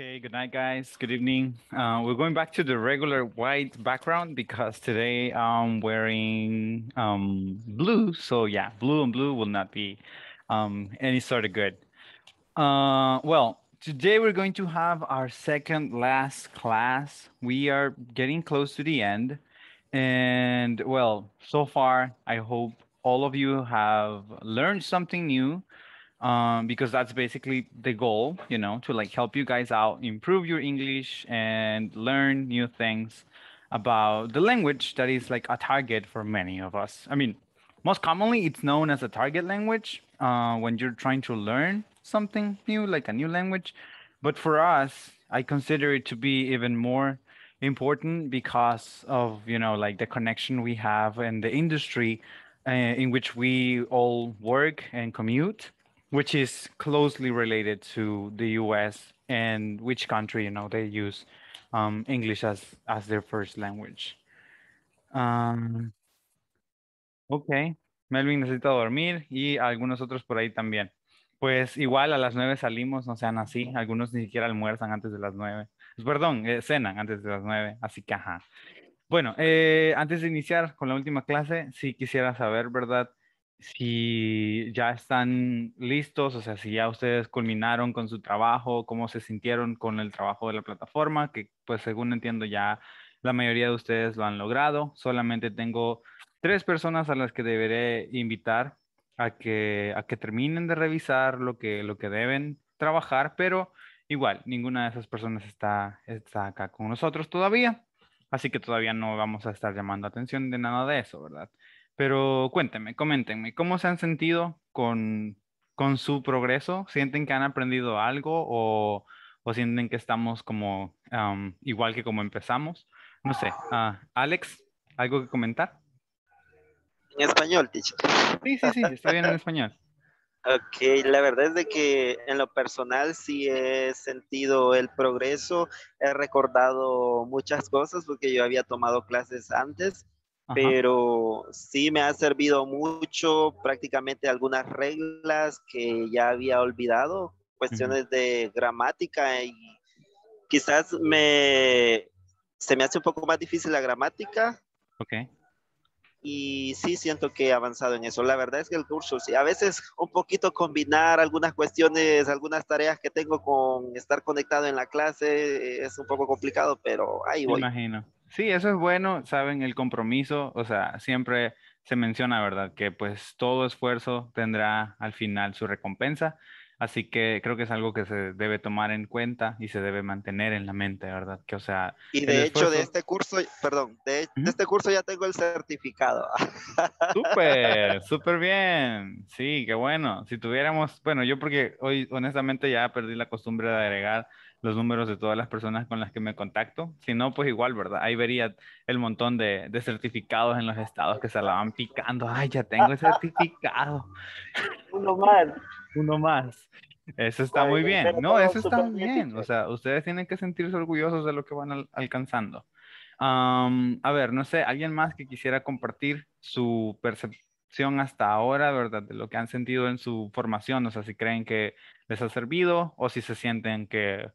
Okay, good night, guys. Good evening. Uh, we're going back to the regular white background because today I'm wearing um, blue. So yeah, blue and blue will not be um, any sort of good. Uh, well, today we're going to have our second last class. We are getting close to the end. And well, so far, I hope all of you have learned something new um, because that's basically the goal, you know, to like help you guys out, improve your English and learn new things about the language that is like a target for many of us. I mean, most commonly it's known as a target language uh, when you're trying to learn something new, like a new language. But for us, I consider it to be even more important because of you know like the connection we have and the industry uh, in which we all work and commute which is closely related to the U.S. and which country you know they use um, English as as their first language. Um, ok, Melvin necesita dormir y algunos otros por ahí también. Pues igual a las nueve salimos, no sean así. Algunos ni siquiera almuerzan antes de las nueve, eh, Perdón, eh, cenan antes de las nueve, así que ajá. Bueno, eh, antes de iniciar con la última clase, sí quisiera saber, ¿verdad? si ya están listos, o sea, si ya ustedes culminaron con su trabajo, cómo se sintieron con el trabajo de la plataforma, que pues según entiendo ya la mayoría de ustedes lo han logrado. Solamente tengo tres personas a las que deberé invitar a que, a que terminen de revisar lo que, lo que deben trabajar, pero igual, ninguna de esas personas está, está acá con nosotros todavía. Así que todavía no vamos a estar llamando atención de nada de eso, ¿verdad? Pero cuéntenme, coméntenme, ¿cómo se han sentido con, con su progreso? ¿Sienten que han aprendido algo o, o sienten que estamos como igual que como empezamos? No sé, ah, Alex, ¿algo que comentar? En español, teacher. Sí, sí, sí, está bien en español. Ok, la verdad es de que en lo personal sí he sentido el progreso, he recordado muchas cosas porque yo había tomado clases antes pero sí me ha servido mucho prácticamente algunas reglas que ya había olvidado, cuestiones de gramática y quizás me se me hace un poco más difícil la gramática. Ok. Y sí siento que he avanzado en eso. La verdad es que el curso, sí, a veces un poquito combinar algunas cuestiones, algunas tareas que tengo con estar conectado en la clase es un poco complicado, pero ahí voy. Me imagino. Sí, eso es bueno, saben, el compromiso, o sea, siempre se menciona, ¿verdad? Que pues todo esfuerzo tendrá al final su recompensa, así que creo que es algo que se debe tomar en cuenta y se debe mantener en la mente, ¿verdad? Que o sea... Y de hecho de este curso, perdón, de, de, este curso ya tengo el certificado. Súper, súper bien, sí, qué bueno. Si tuviéramos, bueno, yo porque hoy honestamente ya perdí la costumbre de agregar los números de todas las personas con las que me contacto. Si no, pues igual, ¿verdad? Ahí vería el montón de, de certificados en los estados que se la van picando. Ay, ya tengo el certificado. Uno más. Uno más. Eso está muy bien. No, eso está muy bien. O sea, ustedes tienen que sentirse orgullosos de lo que van alcanzando. a ver, no sé, alguien más que quisiera compartir su percepción hasta ahora, ¿verdad? De lo que han sentido en su formación. O sea, si creen que les ha servido o si se sienten que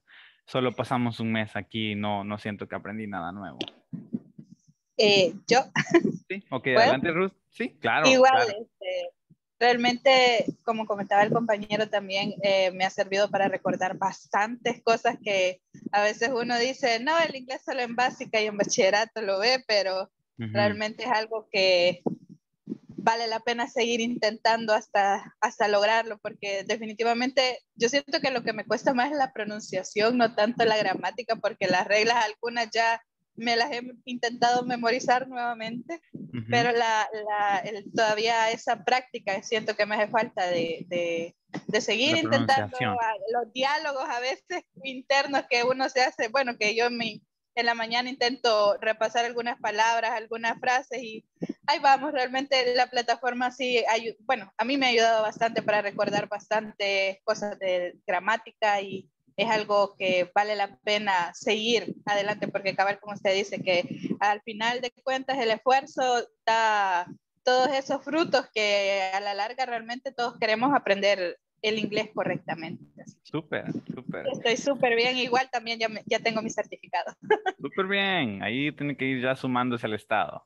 solo pasamos un mes aquí y no, no siento que aprendí nada nuevo. Eh, yo. Sí, ok, adelante Ruth. Sí, claro. Igual, este, realmente, como comentaba el compañero también, eh, me ha servido para recordar bastantes cosas que a veces uno dice, no, el inglés solo en básica y en bachillerato lo ve, pero realmente es algo que vale la pena seguir intentando hasta, hasta lograrlo, porque definitivamente yo siento que lo que me cuesta más es la pronunciación, no tanto la gramática, porque las reglas algunas ya me las he intentado memorizar nuevamente, pero la, la, todavía esa práctica siento que me hace falta de, de, de seguir intentando los diálogos a veces internos que uno se hace, bueno, que yo me, en la mañana intento repasar algunas palabras, algunas frases y ahí vamos, realmente la plataforma sí, bueno, a mí me ha ayudado bastante para recordar bastantes cosas de gramática y es algo que vale la pena seguir adelante porque cabal como usted dice que al final de cuentas el esfuerzo da todos esos frutos que a la larga realmente todos queremos aprender el inglés correctamente. Súper, súper. Estoy súper bien, igual también ya, ya tengo mi certificado. Súper bien, ahí tiene que ir ya sumándose al estado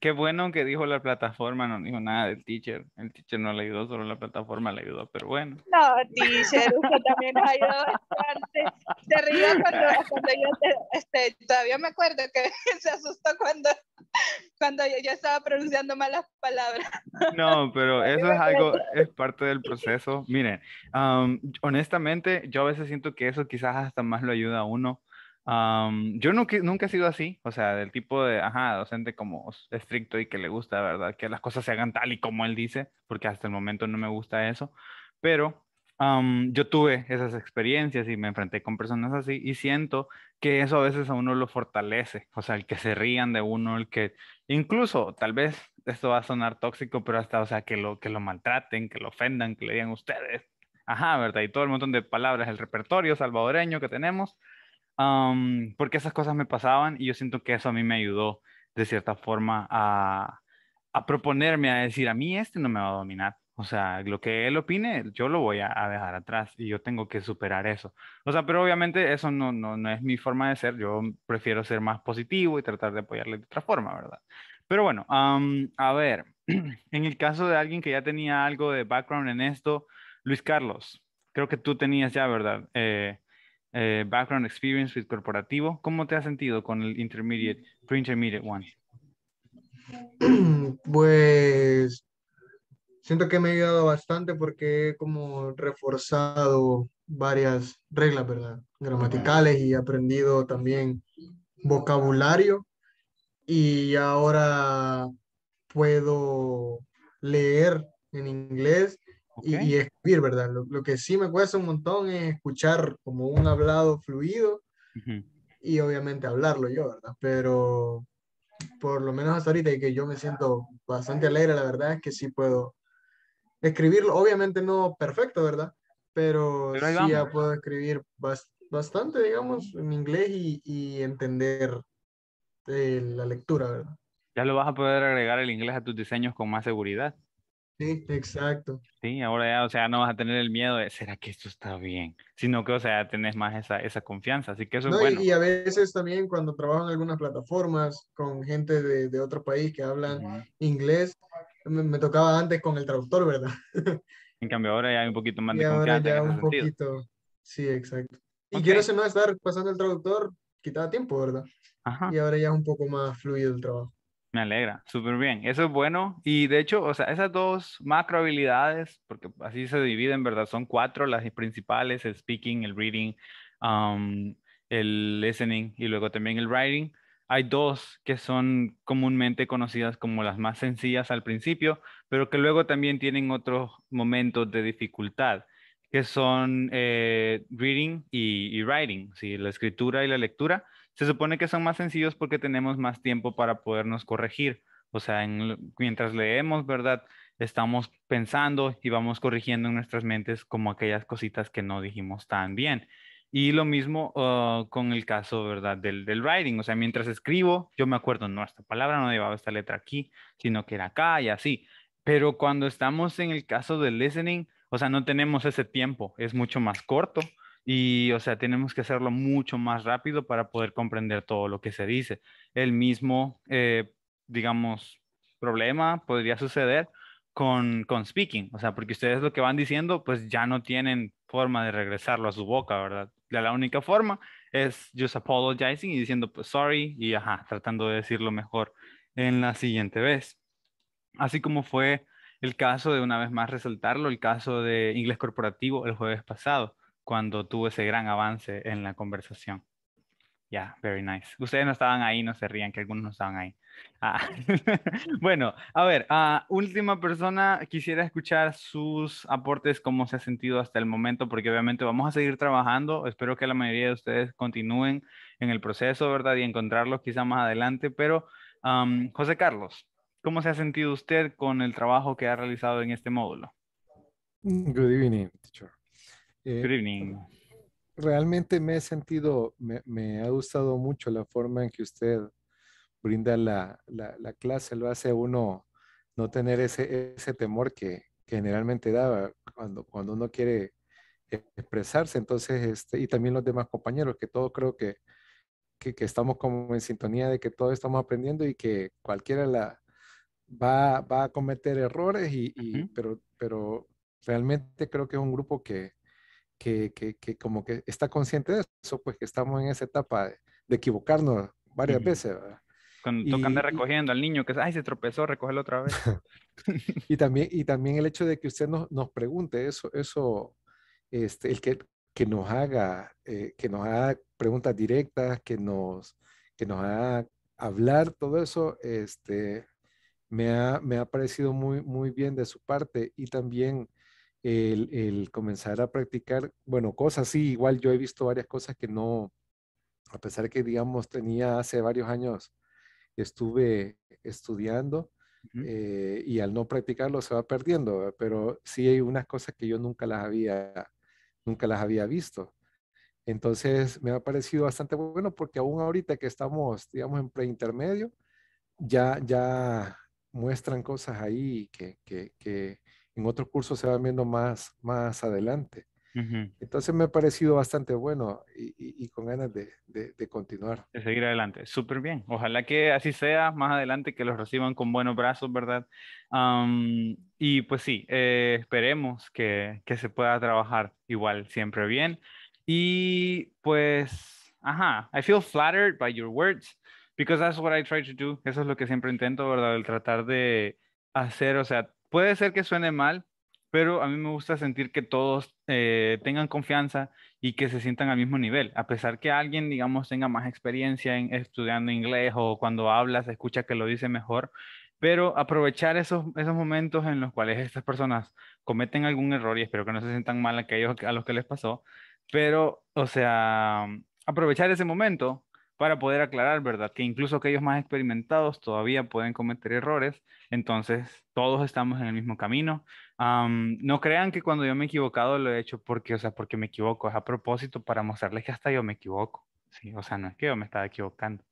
qué bueno que dijo la plataforma, no dijo nada del teacher. El teacher no le ayudó, solo la plataforma le ayudó, pero bueno. No, teacher, usted también nos ayudó bastante. Se rió cuando, cuando yo, este, todavía me acuerdo que se asustó cuando, cuando yo, estaba pronunciando malas palabras. No, pero eso es algo, es parte del proceso. Miren, honestamente, yo a veces siento que eso quizás hasta más lo ayuda a uno yo nunca, nunca he sido así, o sea, del tipo de, ajá, docente como estricto y que le gusta, ¿verdad? Que las cosas se hagan tal y como él dice, porque hasta el momento no me gusta eso, pero yo tuve esas experiencias y me enfrenté con personas así y siento que eso a veces a uno lo fortalece, o sea, el que se rían de uno, el que incluso tal vez esto va a sonar tóxico, pero hasta, o sea, que lo, que lo maltraten, que lo ofendan, que le digan ustedes, ajá, ¿verdad? Y todo el montón de palabras, el repertorio salvadoreño que tenemos porque esas cosas me pasaban y yo siento que eso a mí me ayudó de cierta forma a, proponerme a decir, a mí este no me va a dominar. O sea, lo que él opine, yo lo voy a, dejar atrás y yo tengo que superar eso. O sea, pero obviamente eso no, no, es mi forma de ser. Yo prefiero ser más positivo y tratar de apoyarle de otra forma, ¿verdad? Pero bueno, a ver, en el caso de alguien que ya tenía algo de background en esto, Luis Carlos, creo que tú tenías ya, ¿verdad? Eh, eh, background experience with corporativo. ¿Cómo te has sentido con el intermediate, pre-intermediate one? Pues siento que me ha ayudado bastante porque he como reforzado varias reglas, ¿verdad? Gramaticales y aprendido también vocabulario y ahora puedo leer en inglés y, escribir, ¿verdad? Lo, que sí me cuesta un montón es escuchar como un hablado fluido y obviamente hablarlo yo, ¿verdad? Pero por lo menos hasta ahorita y que yo me siento bastante alegre, la verdad es que sí puedo escribirlo, obviamente no perfecto, ¿verdad? Pero, sí ya puedo escribir bastante, digamos, en inglés y, entender eh, la lectura, ¿verdad? Ya lo vas a poder agregar el inglés a tus diseños con más seguridad. Sí, exacto. Sí, ahora ya, o sea, no vas a tener el miedo de, ¿será que esto está bien? Sino que, o sea, tenés más esa, esa confianza, así que eso es bueno. Y, a veces también cuando trabajo en algunas plataformas con gente de, otro país que hablan inglés, me, tocaba antes con el traductor, ¿verdad? en cambio, ahora ya hay un poquito más de confianza. sí, exacto. Y quiero decir, no estar pasando el traductor, quitaba tiempo, ¿verdad? Ajá. Y ahora ya es un poco más fluido el trabajo. Me alegra, súper bien. Eso es bueno. Y de hecho, o sea, esas dos macro habilidades, porque así se dividen, ¿verdad? Son cuatro las principales, el speaking, el reading, el listening y luego también el writing. Hay dos que son comúnmente conocidas como las más sencillas al principio, pero que luego también tienen otros momentos de dificultad, que son eh, reading y, writing, ¿sí? la escritura y la lectura se supone que son más sencillos porque tenemos más tiempo para podernos corregir. O sea, mientras leemos, ¿verdad? Estamos pensando y vamos corrigiendo en nuestras mentes como aquellas cositas que no dijimos tan bien. Y lo mismo ah, con el caso, ¿verdad? Del, del, writing. O sea, mientras escribo, yo me acuerdo, no, esta palabra no llevaba esta letra aquí, sino que era acá y así. Pero cuando estamos en el caso del listening, o sea, no tenemos ese tiempo, es mucho más corto. Y, o sea, tenemos que hacerlo mucho más rápido para poder comprender todo lo que se dice. El mismo, eh, digamos, problema podría suceder con, con speaking, o sea, porque ustedes lo que van diciendo, pues ya no tienen forma de regresarlo a su boca, ¿verdad? La única forma es just apologizing y diciendo, pues, sorry, y ajá, tratando de decirlo mejor en la siguiente vez. Así como fue el caso de, una vez más resaltarlo, el caso de inglés corporativo el jueves pasado cuando tuvo ese gran avance en la conversación. Ya, yeah, very nice. Ustedes no estaban ahí, no se rían, que algunos no estaban ahí. Ah, bueno, a ver, ah, última persona, quisiera escuchar sus aportes, cómo se ha sentido hasta el momento, porque obviamente vamos a seguir trabajando. Espero que la mayoría de ustedes continúen en el proceso, ¿verdad? Y encontrarlos quizá más adelante. Pero, José Carlos, ¿cómo se ha sentido usted con el trabajo que ha realizado en este módulo? Good evening, teacher. Eh, Good Realmente me he sentido, me, ha gustado mucho la forma en que usted brinda la, la, clase, lo hace a uno no tener ese, ese temor que, generalmente daba cuando, cuando uno quiere expresarse. Entonces, este, y también los demás compañeros, que todos creo que, que, estamos como en sintonía de que todos estamos aprendiendo y que cualquiera la, va, va a cometer errores, y, pero, pero realmente creo que es un grupo que, que, que, que, como que está consciente de eso, pues que estamos en esa etapa de, equivocarnos varias veces. ¿verdad? Cuando recogiendo al niño que ay, se tropezó, recogerlo otra vez. y, también, y también el hecho de que usted nos, nos pregunte eso, eso este, el que, que nos haga, eh, que nos haga preguntas directas, que nos, que nos haga hablar, todo eso, este, me ha, me ha parecido muy, muy bien de su parte y también el, comenzar a practicar, bueno, cosas sí, igual yo he visto varias cosas que no, a pesar que, digamos, tenía hace varios años, estuve estudiando eh, y al no practicarlo se va perdiendo, pero sí hay unas cosas que yo nunca las había, nunca las había visto. Entonces me ha parecido bastante bueno porque aún ahorita que estamos, digamos, en preintermedio, ya, ya muestran cosas ahí que, que en otros cursos se van viendo más, más adelante. Entonces me ha parecido bastante bueno y, con ganas de, de, continuar. De seguir adelante. Súper bien. Ojalá que así sea más adelante, que los reciban con buenos brazos, ¿verdad? y pues sí, eh, esperemos que, que se pueda trabajar igual, siempre bien. Y pues, ajá, I feel flattered by your words because that's what I try to do. Eso es lo que siempre intento, ¿verdad? El tratar de hacer, o sea, Puede ser que suene mal, pero a mí me gusta sentir que todos eh, tengan confianza y que se sientan al mismo nivel, a pesar que alguien, digamos, tenga más experiencia en estudiando inglés o cuando habla se escucha que lo dice mejor, pero aprovechar esos, esos momentos en los cuales estas personas cometen algún error y espero que no se sientan mal aquellos a los que les pasó, pero, o sea, aprovechar ese momento para poder aclarar, ¿verdad? Que incluso aquellos más experimentados todavía pueden cometer errores, entonces todos estamos en el mismo camino. no crean que cuando yo me he equivocado lo he hecho porque, o sea, porque me equivoco, es a propósito para mostrarles que hasta yo me equivoco, ¿sí? O sea, no es que yo me estaba equivocando.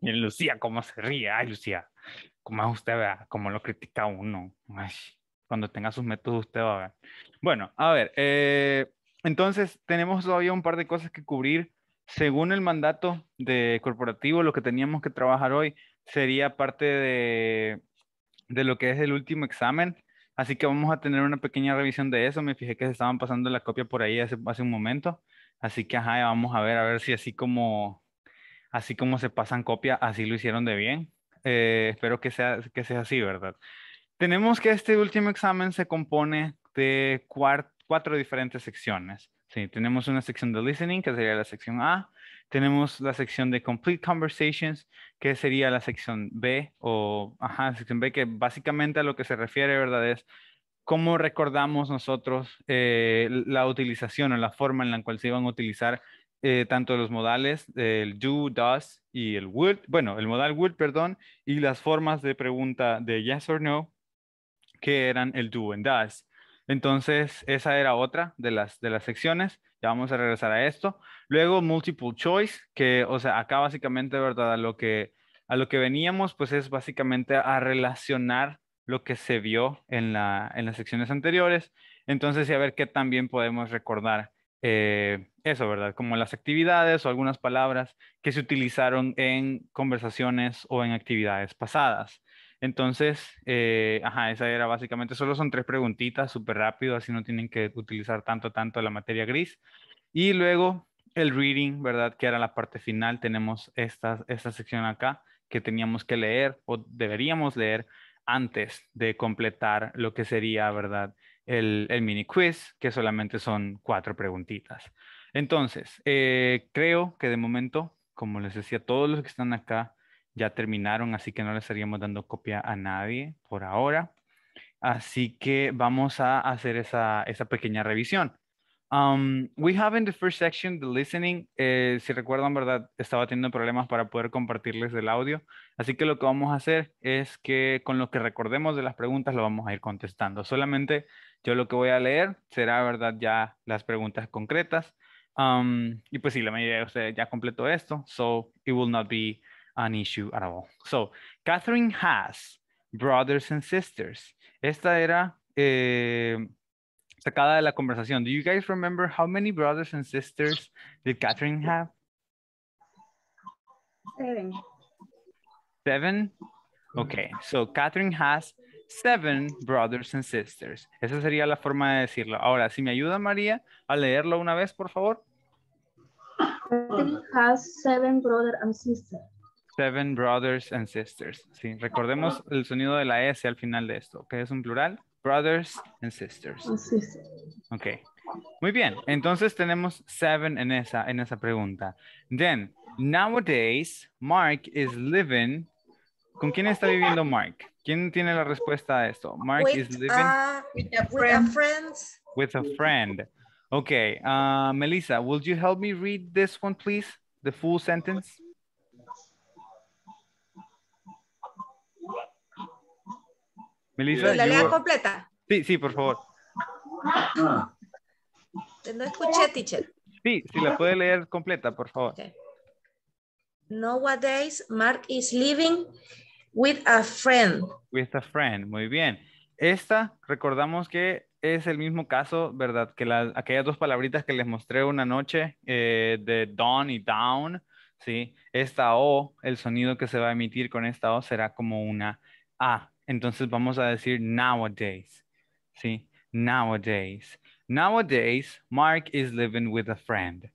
Lucía, cómo se ríe, ay Lucía, cómo es usted, vea, cómo lo critica uno, ay, cuando tenga sus métodos usted va a ver. Bueno, a ver, eh, entonces tenemos todavía un par de cosas que cubrir según el mandato de corporativo, lo que teníamos que trabajar hoy sería parte de, de lo que es el último examen. Así que vamos a tener una pequeña revisión de eso. Me fijé que se estaban pasando la copia por ahí hace, hace un momento. Así que, vamos a ver, a ver si así como, así como se pasan copia, así lo hicieron de bien. Eh, espero que sea, que sea así, ¿verdad? Tenemos que este último examen se compone de cuatro diferentes secciones. Sí, tenemos una sección de listening, que sería la sección A. Tenemos la sección de complete conversations, que sería la sección B, o, ajá, sección B, que básicamente a lo que se refiere, ¿verdad? Es cómo recordamos nosotros eh, la utilización o la forma en la cual se iban a utilizar eh, tanto los modales, el do, does y el would, bueno, el modal would, perdón, y las formas de pregunta de yes or no, que eran el do and does. Entonces, esa era otra de las, secciones. Ya vamos a regresar a esto. Luego, multiple choice, que, o sea, acá básicamente, ¿verdad? A lo que, a lo que veníamos, pues es básicamente a relacionar lo que se vio en, las secciones anteriores. Entonces, ya a ver qué también podemos recordar eh, eso, ¿verdad? Como las actividades o algunas palabras que se utilizaron en conversaciones o en actividades pasadas. Entonces, eh, ajá, esa era básicamente, solo son tres preguntitas súper rápido, así no tienen que utilizar tanto, tanto la materia gris. Y luego el reading, ¿verdad? Que era la parte final, tenemos esta, sección acá que teníamos que leer o deberíamos leer antes de completar lo que sería, ¿verdad? El, mini quiz, que solamente son cuatro preguntitas. Entonces, eh, creo que de momento, como les decía, todos los que están acá ya terminaron, así que no le estaríamos dando copia a nadie por ahora. Así que vamos a hacer esa, esa pequeña revisión. Um, we have in the first section the listening. Eh, si recuerdan, ¿verdad? Estaba teniendo problemas para poder compartirles el audio. Así que lo que vamos a hacer es que con lo que recordemos de las preguntas lo vamos a ir contestando. Solamente yo lo que voy a leer será, ¿verdad? Ya las preguntas concretas. Um, y pues sí, la mayoría de ustedes ya completó esto. So it will not be an issue at all. So Catherine has brothers and sisters. Esta era eh, sacada de la conversación. Do you guys remember how many brothers and sisters did Catherine have? Seven. Seven? Okay, so Catherine has seven brothers and sisters. Esa sería la forma de decirlo. Ahora, si me ayuda María a leerlo una vez, por favor. Catherine has seven brothers and sisters. Seven Brothers and Sisters. Sí, recordemos el sonido de la S al final de esto, que es un plural. Brothers and Sisters. Ok. Muy bien. Entonces tenemos seven en esa, en esa pregunta. Then, nowadays, Mark is living. ¿Con quién está viviendo Mark? ¿Quién tiene la respuesta a esto? Mark with, is living. Uh, with, a friend. with Okay. Uh, Melissa, would you help me read this one, please? The full sentence. ¿La lea completa? Sí, sí, por favor. Ah. No escuché, teacher. Sí, si la puede leer completa, por favor. No Okay. Nowadays, Mark is living with a friend. With a friend, muy bien. Esta, recordamos que es el mismo caso, ¿verdad? Que las, aquellas dos palabritas que les mostré una noche, eh, de dawn y down, ¿sí? Esta O, el sonido que se va a emitir con esta O será como una A, Entonces vamos a decir nowadays. ¿Sí? Nowadays. Nowadays, Mark is living with a friend.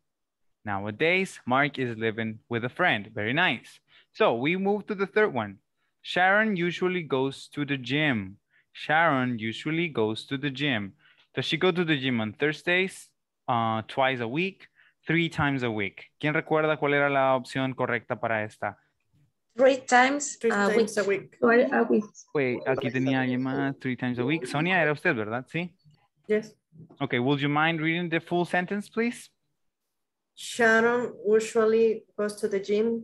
Nowadays, Mark is living with a friend. Very nice. So we move to the third one. Sharon usually goes to the gym. Sharon usually goes to the gym. Does she go to the gym on Thursdays? Uh, twice a week? Three times a week. ¿Quién recuerda cuál era la opción correcta para esta? Three times, three a, times week. a week. Wait, aquí tenía alguien más. Three times a week. Sonia, era usted, ¿verdad? Sí. Yes. Okay, would you mind reading the full sentence, please? Sharon usually goes to the gym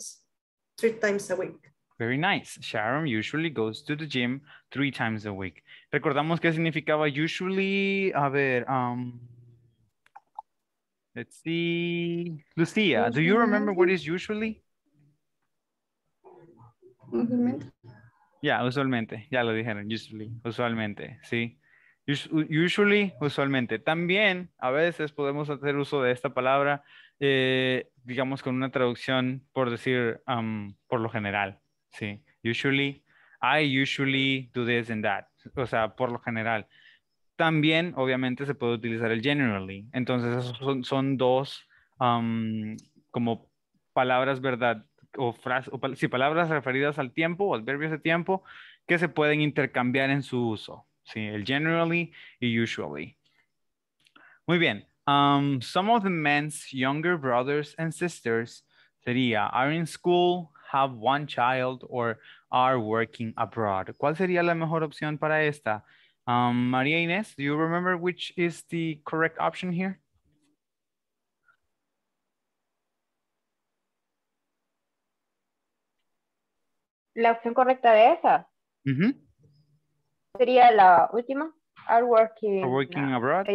three times a week. Very nice. Sharon usually goes to the gym three times a week. Recordamos qué significaba usually. A ver, um, let's see. Lucia, do you remember what is usually? Usualmente. Ya, usualmente, ya lo dijeron, usually, usualmente, sí. Usually, usualmente. También a veces podemos hacer uso de esta palabra, eh, digamos, con una traducción, por decir, por lo general, sí. Usually, I usually do this and that, o sea, por lo general. También, obviamente, se puede utilizar el generally. Entonces, son, son dos como palabras, ¿verdad? o, frases, o palabras referidas al tiempo o adverbios de tiempo que se pueden intercambiar en su uso. Sí, el generally y usually. Muy bien. Um, some of the men's younger brothers and sisters sería are in school, have one child, or are working abroad. ¿Cuál sería la mejor opción para esta? Um, María Inés, do you remember which is the correct option here? la opción correcta de esa sería la última. Are working, abroad?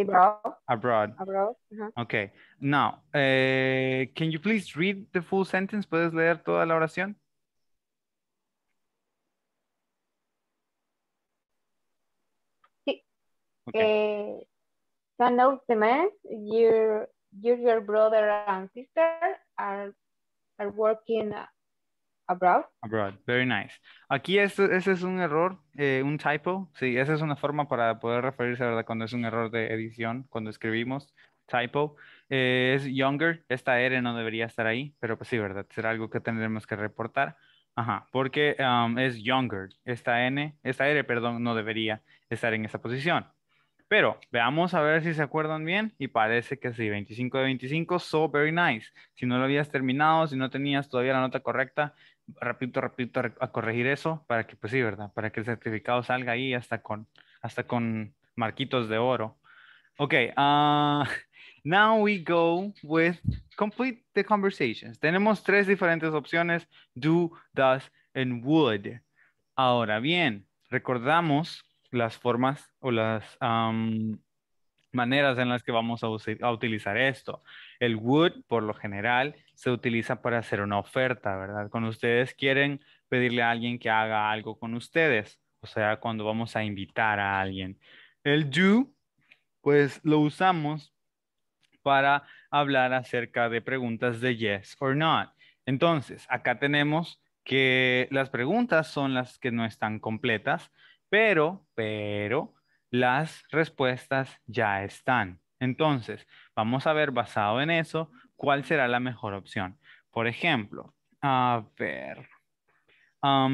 abroad? Abroad. Okay. Now, eh, can you please read the full sentence? ¿Puedes leer toda la oración? Sí. Okay. Eh, of your, your, your brother and sister are, are working abroad. Abroad, very nice. Aquí esto, ese es un error, eh, un typo. Sí, esa es una forma para poder referirse, ¿verdad? Cuando es un error de edición, cuando escribimos typo. Eh, es younger, esta R no debería estar ahí, pero pues sí, ¿verdad? Será algo que tendremos que reportar. Ajá, porque um, es younger, esta N, esta R, perdón, no debería estar en esa posición. Pero veamos a ver si se acuerdan bien y parece que sí, 25 de 25, so very nice. Si no lo habías terminado, si no tenías todavía la nota correcta, repito, repito, a corregir eso para que, pues sí, ¿verdad? Para que el certificado salga ahí hasta con, hasta con marquitos de oro. Ok ah, now we go with complete the conversations. Tenemos tres diferentes opciones, do, does, and would. Ahora bien, recordamos las formas o las um, maneras en las que vamos a, utilizar esto. El would, por lo general, se utiliza para hacer una oferta, ¿verdad? Cuando ustedes quieren pedirle a alguien que haga algo con ustedes, o sea, cuando vamos a invitar a alguien. El do, pues lo usamos para hablar acerca de preguntas de yes or not. Entonces, acá tenemos que las preguntas son las que no están completas, pero, pero, las respuestas ya están. Entonces, vamos a ver basado en eso cuál será la mejor opción. Por ejemplo, a ver,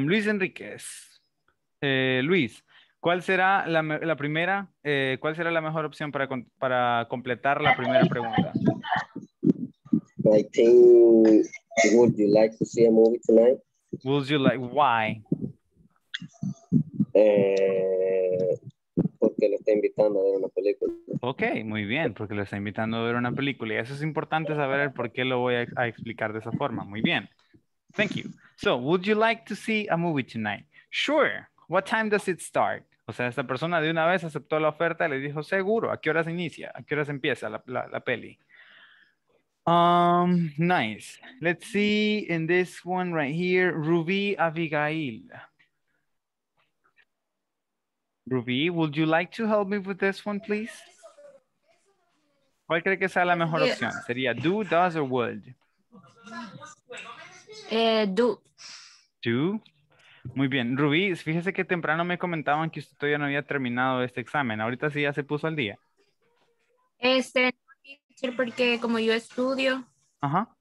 Luis Enríquez. Eh, Luis, ¿cuál será la, primera, eh, cuál será la mejor opción para, para completar la primera pregunta? I think, would you like to see a movie tonight? Would you like, why? Eh, le está invitando a ver una película. Ok, muy bien, porque le está invitando a ver una película. Y eso es importante saber el por qué lo voy a, explicar de esa forma. Muy bien. Thank you. So, would you like to see a movie tonight? Sure. What time does it start? O sea, esta persona de una vez aceptó la oferta y le dijo, seguro, ¿a qué hora se inicia? ¿A qué hora empieza la, la, la peli? Um, nice. Let's see in this one right here, Ruby Abigail. Ruby, would you like to help me with this one, please? ¿Cuál cree que sea la mejor opción? ¿Sería do, does or would? Eh, do. Do. Muy bien. Rubí, fíjese que temprano me comentaban que usted todavía no había terminado este examen. Ahorita sí ya se puso al día. Este, porque como yo estudio. Ajá.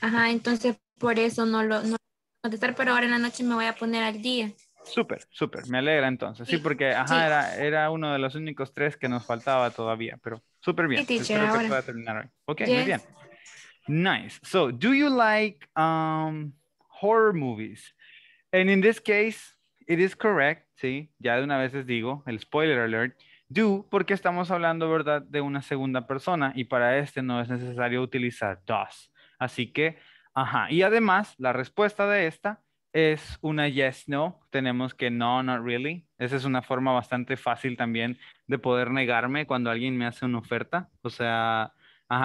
Ajá, entonces por eso no lo no contestar, pero ahora en la noche me voy a poner al día. Súper, súper, me alegra entonces. Sí, porque Era, uno de los únicos tres que nos faltaba todavía, pero súper bien. Sí, muy bien. Nice. So, do you like um, horror movies? And in this case, it is correct, ¿sí? Ya de una vez les digo, el spoiler alert, do, porque estamos hablando, ¿verdad?, de una segunda persona y para este no es necesario utilizar does. Así que, ajá. Y además, la respuesta de esta es una yes, no. Tenemos que no, not really. Esa es una forma bastante fácil también de poder negarme cuando alguien me hace una oferta. O sea,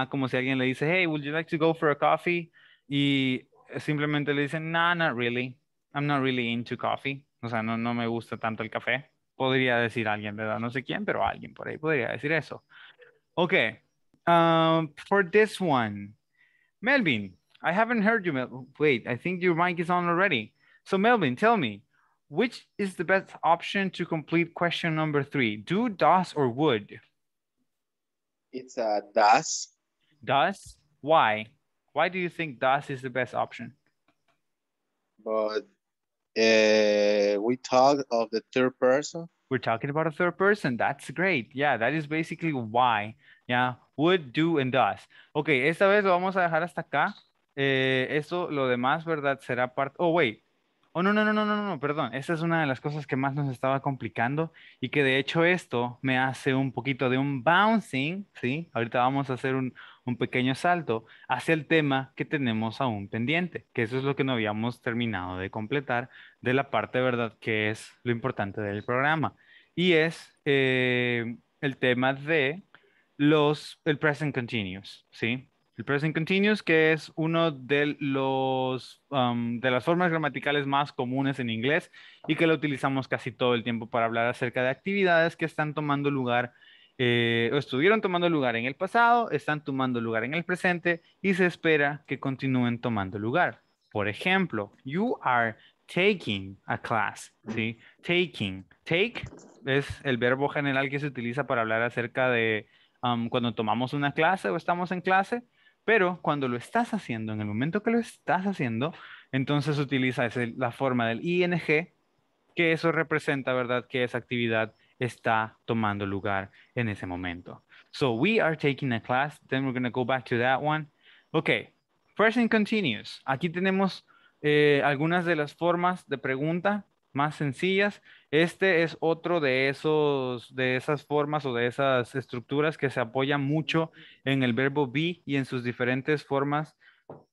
como si alguien le dice, hey, would you like to go for a coffee? Y simplemente le dicen, no, not really. I'm not really into coffee. O sea, no, no me gusta tanto el café. Podría decir alguien, ¿verdad? No sé quién, pero alguien por ahí podría decir eso. Ok. Um, for this one, Melvin, I haven't heard you. Wait, I think your mic is on already. So Melvin, tell me, which is the best option to complete question number three? Do, does, or would? It's a uh, does. Does? Why? Why do you think does is the best option? But uh, we talk of the third person. We're talking about a third person. That's great. Yeah, that is basically why. Yeah, would, do, and does. Ok, esta vez lo vamos a dejar hasta acá. Eh, eso, lo demás, ¿verdad? Será parte... Oh, wait. Oh, no, no, no, no, no, perdón. esa es una de las cosas que más nos estaba complicando y que de hecho esto me hace un poquito de un bouncing, ¿sí? Ahorita vamos a hacer un, un pequeño salto hacia el tema que tenemos aún pendiente, que eso es lo que no habíamos terminado de completar de la parte, ¿verdad?, que es lo importante del programa. Y es eh, el tema de los, el present continuous, ¿sí? El present continuous, que es uno de los um, de las formas gramaticales más comunes en inglés y que lo utilizamos casi todo el tiempo para hablar acerca de actividades que están tomando lugar eh, o estuvieron tomando lugar en el pasado, están tomando lugar en el presente y se espera que continúen tomando lugar. Por ejemplo, you are taking a class, ¿sí? Taking. Take es el verbo general que se utiliza para hablar acerca de um, cuando tomamos una clase o estamos en clase pero cuando lo estás haciendo, en el momento que lo estás haciendo, entonces utiliza la forma del ING, que eso representa, ¿verdad? Que esa actividad está tomando lugar en ese momento. So we are taking a class, then we're going to go back to that one. Okay, present continuous. Aquí tenemos eh, algunas de las formas de pregunta más sencillas. Este es otro de esos, de esas formas o de esas estructuras que se apoya mucho en el verbo be y en sus diferentes formas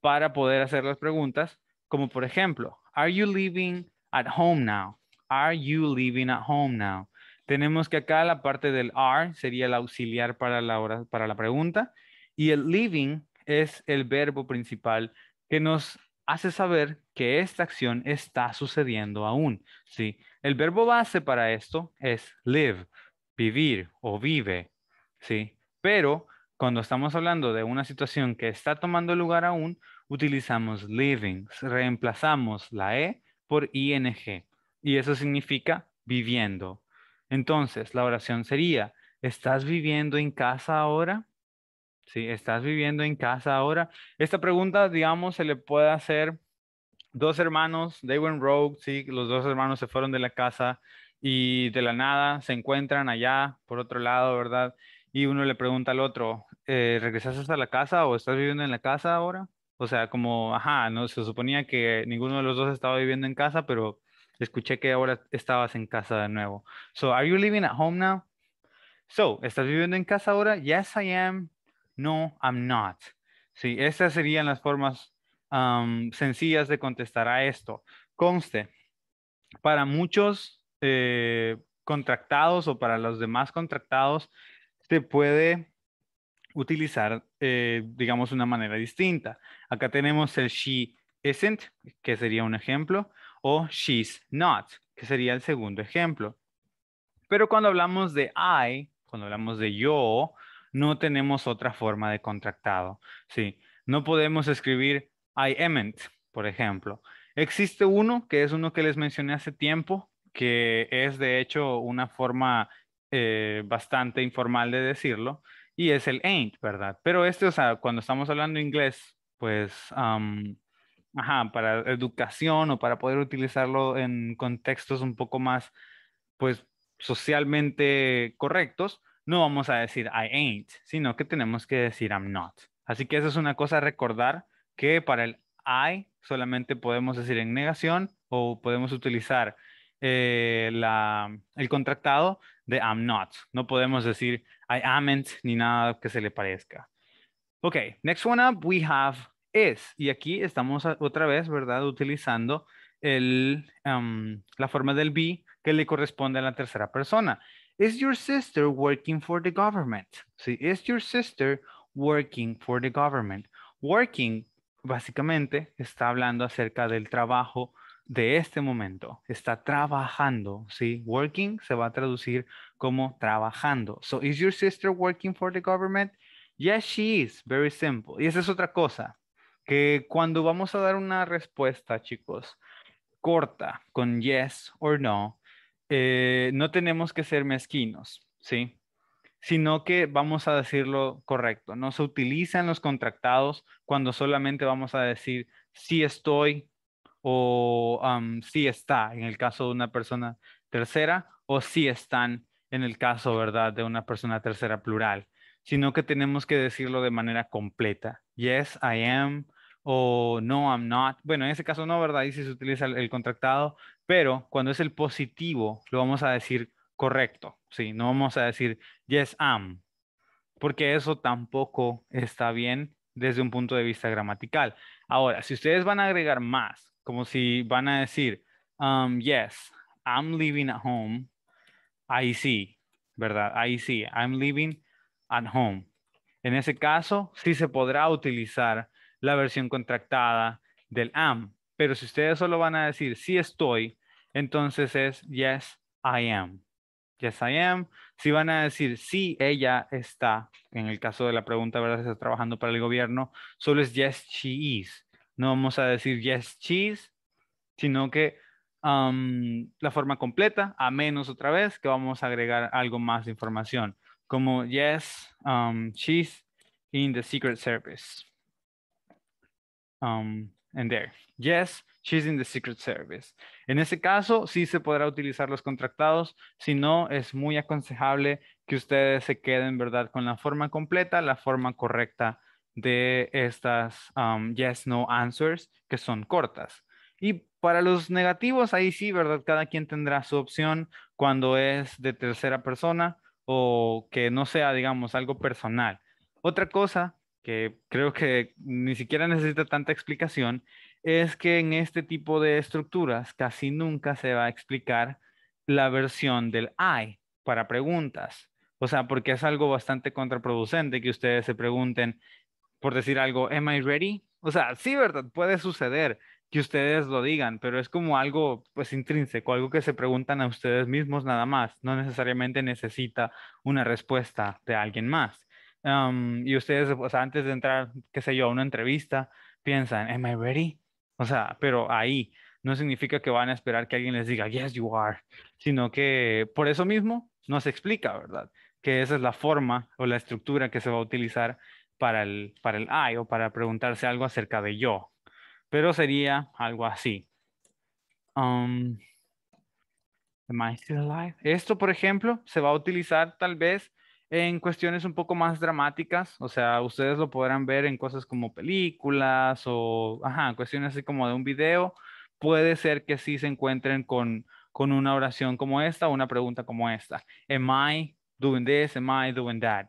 para poder hacer las preguntas, como por ejemplo, are you living at home now? Are you living at home now? Tenemos que acá la parte del are sería el auxiliar para la, para la pregunta y el living es el verbo principal que nos hace saber que esta acción está sucediendo aún. ¿sí? El verbo base para esto es live, vivir o vive. ¿sí? Pero cuando estamos hablando de una situación que está tomando lugar aún, utilizamos living, reemplazamos la E por ING. Y eso significa viviendo. Entonces, la oración sería, ¿estás viviendo en casa ahora? Sí, estás viviendo en casa ahora. Esta pregunta, digamos, se le puede hacer dos hermanos, they went rogue, sí, los dos hermanos se fueron de la casa y de la nada se encuentran allá, por otro lado, ¿verdad? Y uno le pregunta al otro, eh, ¿regresas hasta la casa o estás viviendo en la casa ahora? O sea, como, ajá, no se suponía que ninguno de los dos estaba viviendo en casa, pero escuché que ahora estabas en casa de nuevo. So, are you living at home now? So, ¿estás viviendo en casa ahora? Yes, I am no, I'm not. Sí, esas serían las formas sencillas de contestar a esto. Conste, para muchos eh, contractados o para los demás contractados, se puede utilizar, eh, digamos, una manera distinta. Acá tenemos el she isn't, que sería un ejemplo, o she's not, que sería el segundo ejemplo. Pero cuando hablamos de I, cuando hablamos de yo, no tenemos otra forma de contractado. Sí, no podemos escribir I amn't, por ejemplo. Existe uno, que es uno que les mencioné hace tiempo, que es de hecho una forma eh, bastante informal de decirlo, y es el ain't, ¿verdad? Pero este, o sea, cuando estamos hablando inglés, pues, ajá, para educación o para poder utilizarlo en contextos un poco más, pues, socialmente correctos, no vamos a decir I ain't, sino que tenemos que decir I'm not. Así que eso es una cosa a recordar que para el I solamente podemos decir en negación o podemos utilizar eh, el contractado de I'm not. No podemos decir I amn't ni nada que se le parezca. Ok, next one up we have is. Y aquí estamos otra vez, ¿verdad? Utilizando el, em, la forma del be que le corresponde a la tercera persona. Is your sister working for the government? Sí, is your sister working for the government? Working, básicamente, está hablando acerca del trabajo de este momento. Está trabajando, ¿sí? Working se va a traducir como trabajando. So, is your sister working for the government? Yes, she is. Very simple. Y esa es otra cosa, que cuando vamos a dar una respuesta, chicos, corta con yes or no, eh, no tenemos que ser mezquinos, ¿sí? Sino que vamos a decirlo correcto. No se utilizan los contractados cuando solamente vamos a decir si estoy o si está en el caso de una persona tercera o si están en el caso, ¿verdad?, de una persona tercera plural, sino que tenemos que decirlo de manera completa. Yes, I am, o no, I'm not. Bueno, en ese caso no, ¿verdad? Ahí sí se utiliza el, contractado, pero cuando es el positivo, lo vamos a decir correcto, ¿sí? No vamos a decir yes, I'm. porque eso tampoco está bien desde un punto de vista gramatical. Ahora, si ustedes van a agregar más, como si van a decir, um, yes, I'm living at home, ahí sí, ¿verdad? Ahí sí, I'm living at home. En ese caso, sí se podrá utilizar la versión contractada del am. Pero si ustedes solo van a decir sí estoy, entonces es yes, I am. Yes, I am. Si van a decir sí, ella está, en el caso de la pregunta, ¿verdad? Si está trabajando para el gobierno, solo es yes, she is. No vamos a decir yes, she is, sino que la forma completa, a menos otra vez, que vamos a agregar algo más de información, como yes, um, she's in the Secret Service um, there. Yes, she's in the Secret Service. En ese caso, sí se podrá utilizar los contractados. Si no, es muy aconsejable que ustedes se queden, ¿verdad? Con la forma completa, la forma correcta de estas um, yes, no answers que son cortas. Y para los negativos, ahí sí, ¿verdad? Cada quien tendrá su opción cuando es de tercera persona o que no sea, digamos, algo personal. Otra cosa que creo que ni siquiera necesita tanta explicación, es que en este tipo de estructuras casi nunca se va a explicar la versión del I para preguntas. O sea, porque es algo bastante contraproducente que ustedes se pregunten, por decir algo, ¿am I ready? O sea, sí, ¿verdad? Puede suceder que ustedes lo digan, pero es como algo pues intrínseco, algo que se preguntan a ustedes mismos nada más, no necesariamente necesita una respuesta de alguien más y ustedes, o sea, antes de entrar, qué sé yo, a una entrevista, piensan, ¿am I ready? O sea, pero ahí no significa que van a esperar que alguien les diga, yes, you are, sino que por eso mismo no se explica, ¿verdad? Que esa es la forma o la estructura que se va a utilizar para el, para el I o para preguntarse algo acerca de yo. Pero sería algo así. am I still alive? Esto, por ejemplo, se va a utilizar tal vez en cuestiones un poco más dramáticas, o sea, ustedes lo podrán ver en cosas como películas o, ajá, cuestiones así como de un video, puede ser que sí se encuentren con, con una oración como esta o una pregunta como esta. Am I doing this? Am I doing that?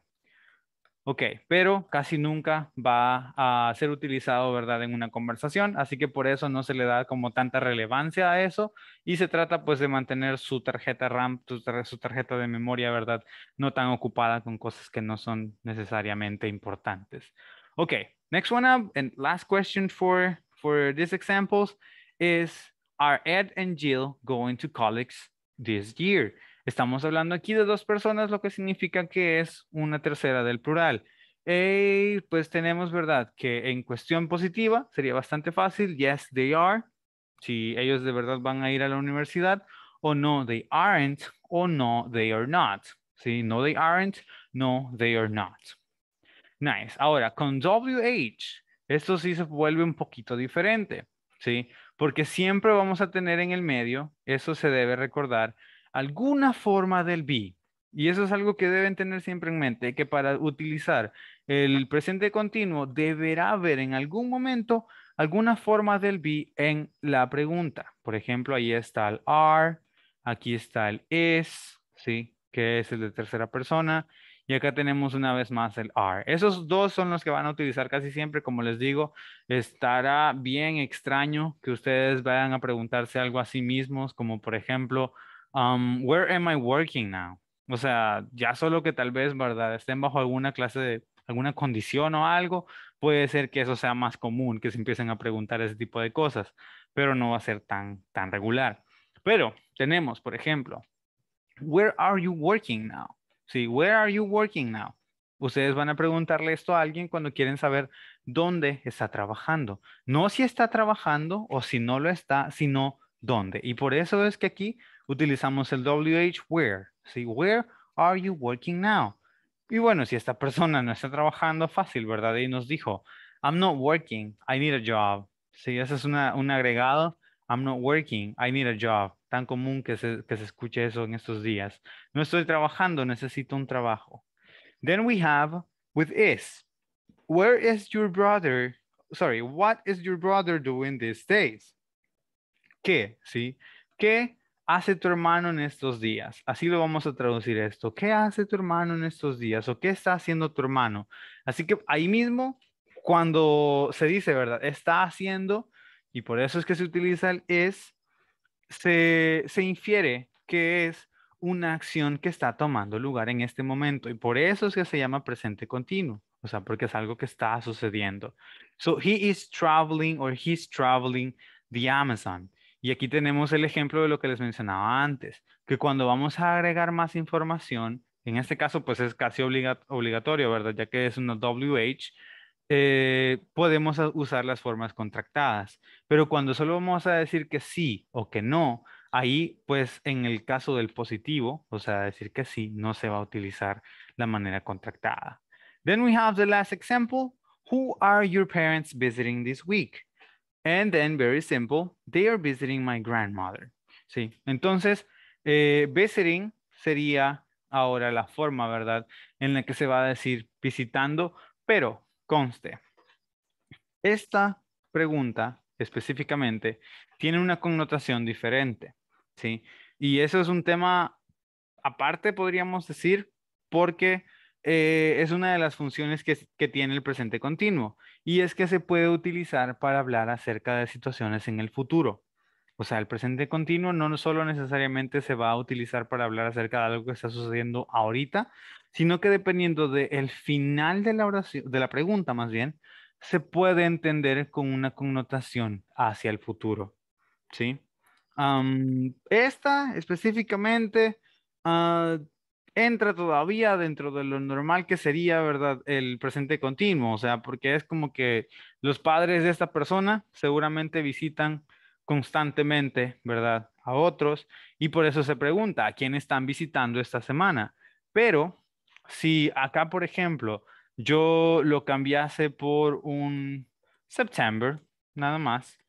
Ok, pero casi nunca va a ser utilizado, ¿verdad?, en una conversación, así que por eso no se le da como tanta relevancia a eso y se trata pues de mantener su tarjeta RAM, su tarjeta de memoria, ¿verdad?, no tan ocupada con cosas que no son necesariamente importantes. Ok, next one up and last question for, for these examples is, are Ed and Jill going to college this year? Estamos hablando aquí de dos personas, lo que significa que es una tercera del plural. Y pues tenemos, ¿verdad? Que en cuestión positiva sería bastante fácil, yes, they are, si ellos de verdad van a ir a la universidad, o no, they aren't, o no, they are not. ¿Sí? No, they aren't, no, they are not. Nice. Ahora, con WH, esto sí se vuelve un poquito diferente, ¿sí? Porque siempre vamos a tener en el medio, eso se debe recordar, alguna forma del be. Y eso es algo que deben tener siempre en mente, que para utilizar el presente continuo deberá haber en algún momento alguna forma del be en la pregunta. Por ejemplo, ahí está el are, aquí está el es... ¿sí? que es el de tercera persona. Y acá tenemos una vez más el are. Esos dos son los que van a utilizar casi siempre. Como les digo, estará bien extraño que ustedes vayan a preguntarse algo a sí mismos, como por ejemplo, Um, where am I working now? O sea, ya solo que tal vez, ¿verdad? Estén bajo alguna clase de, alguna condición o algo, puede ser que eso sea más común, que se empiecen a preguntar ese tipo de cosas, pero no va a ser tan, tan regular. Pero tenemos, por ejemplo, where are you working now? Sí, where are you working now? Ustedes van a preguntarle esto a alguien cuando quieren saber dónde está trabajando. No si está trabajando o si no lo está, sino dónde. Y por eso es que aquí utilizamos el WH where. Where are you working now? Y bueno, si esta persona no está trabajando, fácil, ¿verdad? Y nos dijo, I'm not working, I need a job. Sí, ese es un agregado. I'm not working, I need a job. Tan común que se, que se escuche eso en estos días. No estoy trabajando, necesito un trabajo. Then we have with is. Where is your brother? Sorry, what is your brother doing these days? ¿Qué? ¿Sí? ¿Qué hace tu hermano en estos días? Así lo vamos a traducir esto. ¿Qué hace tu hermano en estos días? ¿O qué está haciendo tu hermano? Así que ahí mismo, cuando se dice, ¿verdad? Está haciendo, y por eso es que se utiliza el es, se, se infiere que es una acción que está tomando lugar en este momento. Y por eso es que se llama presente continuo. O sea, porque es algo que está sucediendo. So he is traveling or he's traveling the Amazon. Y aquí tenemos el ejemplo de lo que les mencionaba antes, que cuando vamos a agregar más información, en este caso pues es casi obligatorio, ¿verdad? Ya que es una WH, eh, podemos usar las formas contractadas. Pero cuando solo vamos a decir que sí o que no, ahí pues en el caso del positivo, o sea, decir que sí, no se va a utilizar la manera contractada. Then we have the last example. Who are your parents visiting this week? And then, very simple, they are visiting my grandmother. Sí, entonces, eh, visiting sería ahora la forma, ¿verdad? En la que se va a decir visitando, pero conste. Esta pregunta específicamente tiene una connotación diferente, ¿sí? Y eso es un tema aparte, podríamos decir, porque eh, es una de las funciones que tiene el presente continuo y es que se puede utilizar para hablar acerca de situaciones en el futuro. O sea, el presente continuo no solo necesariamente se va a utilizar para hablar acerca de algo que está sucediendo ahorita, sino que dependiendo del final de la, oración, de la pregunta más bien, se puede entender con una connotación hacia el futuro. ¿Sí? esta específicamente ah, entra todavía dentro de lo normal que sería, ¿verdad? El presente continuo, o sea, porque es como que los padres de esta persona seguramente visitan constantemente, ¿verdad? A otros y por eso se pregunta a quién están visitando esta semana. Pero si acá, por ejemplo, yo lo cambiase por un September, nada más.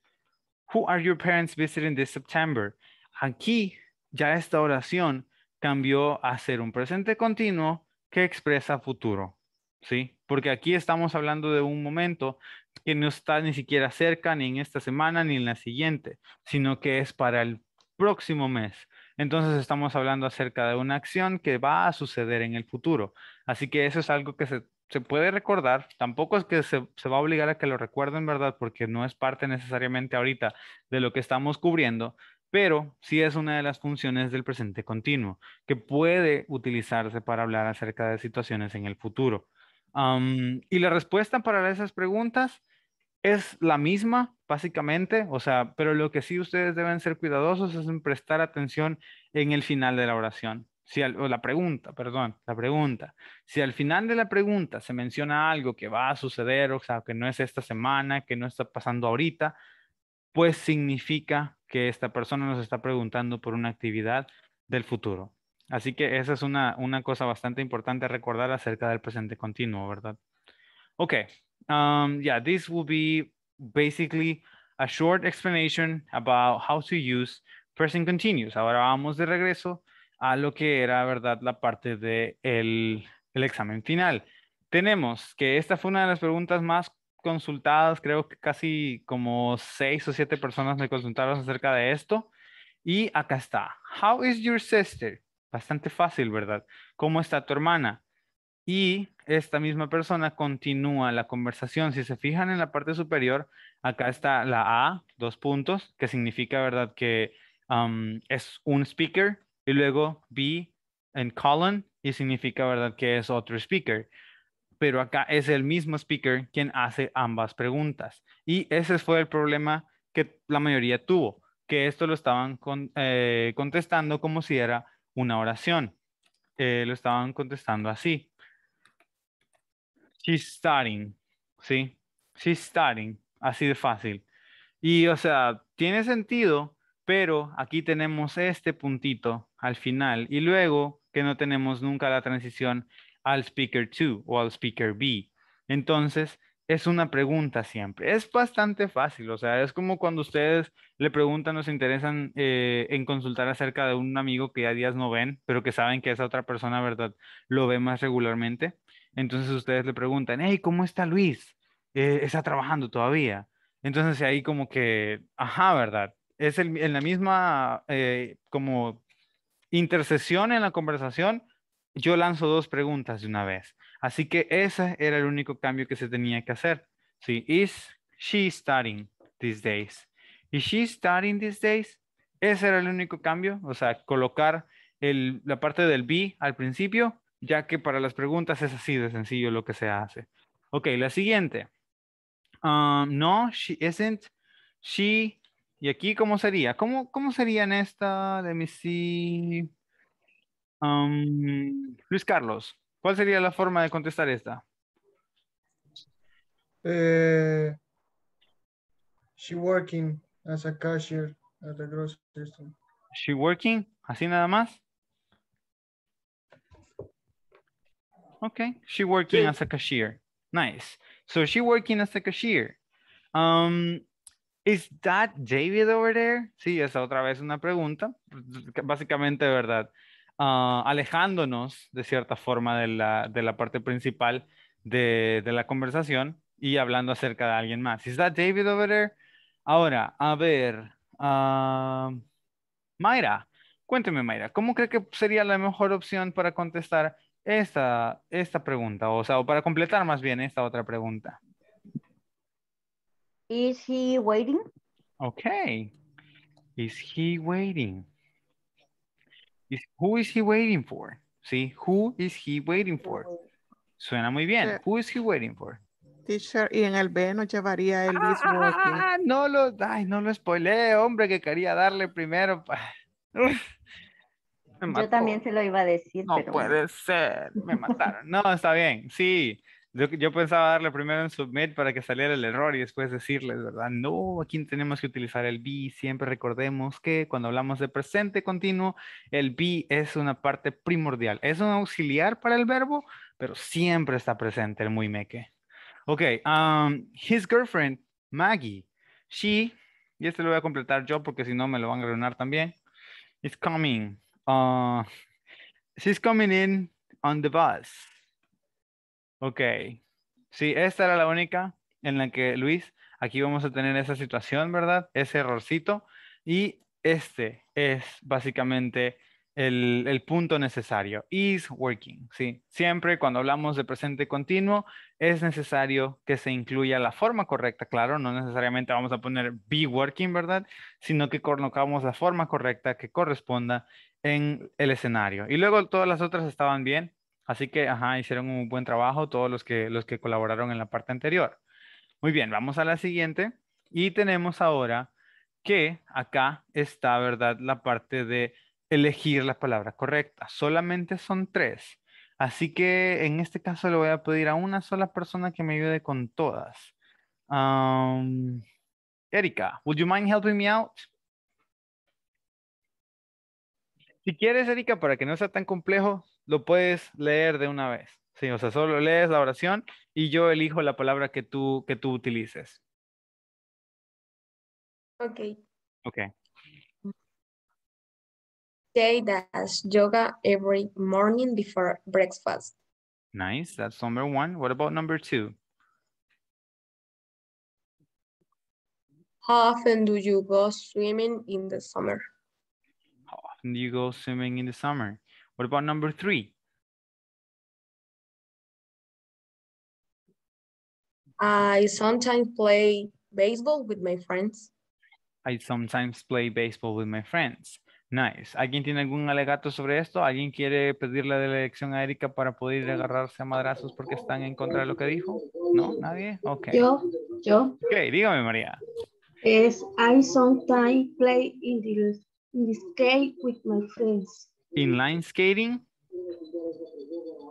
Who are your parents visiting this September? Aquí ya esta oración cambió a ser un presente continuo que expresa futuro, ¿sí? Porque aquí estamos hablando de un momento que no está ni siquiera cerca, ni en esta semana, ni en la siguiente, sino que es para el próximo mes. Entonces estamos hablando acerca de una acción que va a suceder en el futuro. Así que eso es algo que se, puede recordar. Tampoco es que se, se, va a obligar a que lo recuerden, ¿verdad? Porque no es parte necesariamente ahorita de lo que estamos cubriendo, pero sí es una de las funciones del presente continuo, que puede utilizarse para hablar acerca de situaciones en el futuro. y la respuesta para esas preguntas es la misma, básicamente, o sea, pero lo que sí ustedes deben ser cuidadosos es prestar atención en el final de la oración. Si la pregunta, perdón, la pregunta. Si al final de la pregunta se menciona algo que va a suceder, o sea, que no es esta semana, que no está pasando ahorita, pues significa que esta persona nos está preguntando por una actividad del futuro. Así que esa es una, cosa bastante importante recordar acerca del presente continuo, ¿verdad? Ok, um, yeah, this will be basically a short explanation about how to use present continuous. Ahora vamos de regreso a lo que era, ¿verdad?, la parte del de el examen final. Tenemos que esta fue una de las preguntas más consultadas, creo que casi como seis o siete personas me consultaron acerca de esto. Y acá está. How is your sister? Bastante fácil, ¿verdad? ¿Cómo está tu hermana? Y esta misma persona continúa la conversación. Si se fijan en la parte superior, acá está la A, dos puntos, que significa, ¿verdad? Que es un speaker. Y luego B en colon y significa, ¿verdad? Que es otro speaker pero acá es el mismo speaker quien hace ambas preguntas. Y ese fue el problema que la mayoría tuvo, que esto lo estaban eh, contestando como si era una oración. Eh, lo estaban contestando así. She's starting, ¿sí? She's starting, así de fácil. Y, o sea, tiene sentido, pero aquí tenemos este puntito al final y luego que no tenemos nunca la transición al speaker 2 o al speaker B. Entonces, es una pregunta siempre. Es bastante fácil, o sea, es como cuando ustedes le preguntan ...o se interesan eh, en consultar acerca de un amigo que ya días no ven, pero que saben que esa otra persona, ¿verdad?, lo ve más regularmente. Entonces ustedes le preguntan, hey, ¿cómo está Luis? Eh, ¿Está trabajando todavía? Entonces ahí como que, ajá, ¿verdad? Es en la misma, eh, como, intercesión en la conversación, yo lanzo dos preguntas de una vez. Así que ese era el único cambio que se tenía que hacer. Sí, is she studying these days? Is she studying these days? Ese era el único cambio, o sea, colocar la parte del be al principio, ya que para las preguntas es así de sencillo lo que se hace. Ok, la siguiente. Ah, no, she isn't. She. ¿Y aquí cómo sería? ¿Cómo, cómo sería en esta? Let me see. Luis Carlos, ¿cuál sería la forma de contestar esta? Eh, she working as a cashier at the grocery store. She working? ¿Así nada más? Ok, she working as a cashier. Nice. So she working as a cashier. is that David over there? Sí, esa otra vez una pregunta. Básicamente, ¿verdad? Ah, alejándonos de cierta forma de la, de la parte principal de, la conversación y hablando acerca de alguien más. ¿Es David over there? Ahora, a ver, ah, Mayra, cuénteme Mayra, ¿cómo cree que sería la mejor opción para contestar esta, esta pregunta? O sea, o para completar más bien esta otra pregunta. Is he waiting? Ok. Is he waiting? who is he waiting for? Sí, who is he waiting for? Suena muy bien. Who is he waiting for? Teacher, y en el B nos llevaría ah, el ah, ah, ah, no lo, ay, no lo spoileé, hombre, que quería darle primero. Yo también se lo iba a decir. No puede ser, me mataron. No, está bien, sí. Yo, pensaba darle primero en submit para que saliera el error y después decirle ¿verdad? No, aquí tenemos que utilizar el be. Siempre recordemos que cuando hablamos de presente continuo, el be es una parte primordial. Es un auxiliar para el verbo, pero siempre está presente el muy meque. Ok, um, his girlfriend, Maggie, she, y este lo voy a completar yo porque si no me lo van a arruinar también, is coming. Uh, she's coming in on the bus. Ok. Sí, esta era la única en la que Luis, aquí vamos a tener esa situación, ¿verdad? Ese errorcito. Y este es básicamente el, punto necesario. Is working, ¿sí? Siempre cuando hablamos de presente continuo, es necesario que se incluya la forma correcta, claro, no necesariamente vamos a poner be working, ¿verdad? Sino que colocamos la forma correcta que corresponda en el escenario. Y luego todas las otras estaban bien, Así que, ajá, hicieron un buen trabajo todos los que, los que colaboraron en la parte anterior. Muy bien, vamos a la siguiente. Y tenemos ahora que acá está, ¿verdad? La parte de elegir la palabra correcta. Solamente son tres. Así que en este caso le voy a pedir a una sola persona que me ayude con todas. Erika, would you mind helping me out? Si quieres, Erika, para que no sea tan complejo, lo puedes leer de una vez. Sí, o sea, solo lees la oración y yo elijo la palabra que tú, que tú utilices. Ok. Ok. Jay does yoga every morning before breakfast. Nice. That's number one. What about number two? How often do you go swimming in the summer? How often do you go swimming in the summer? What about number three? I sometimes play baseball with my friends. I sometimes play baseball with my friends. Nice. ¿Alguien tiene algún alegato sobre esto? ¿Alguien quiere pedirle la elección a Erika para poder agarrarse a madrazos porque están en contra de lo que dijo? ¿No? ¿Nadie? Ok. Yo, yo. Ok, dígame, María. Es I sometimes play in the, in with my friends. Inline skating.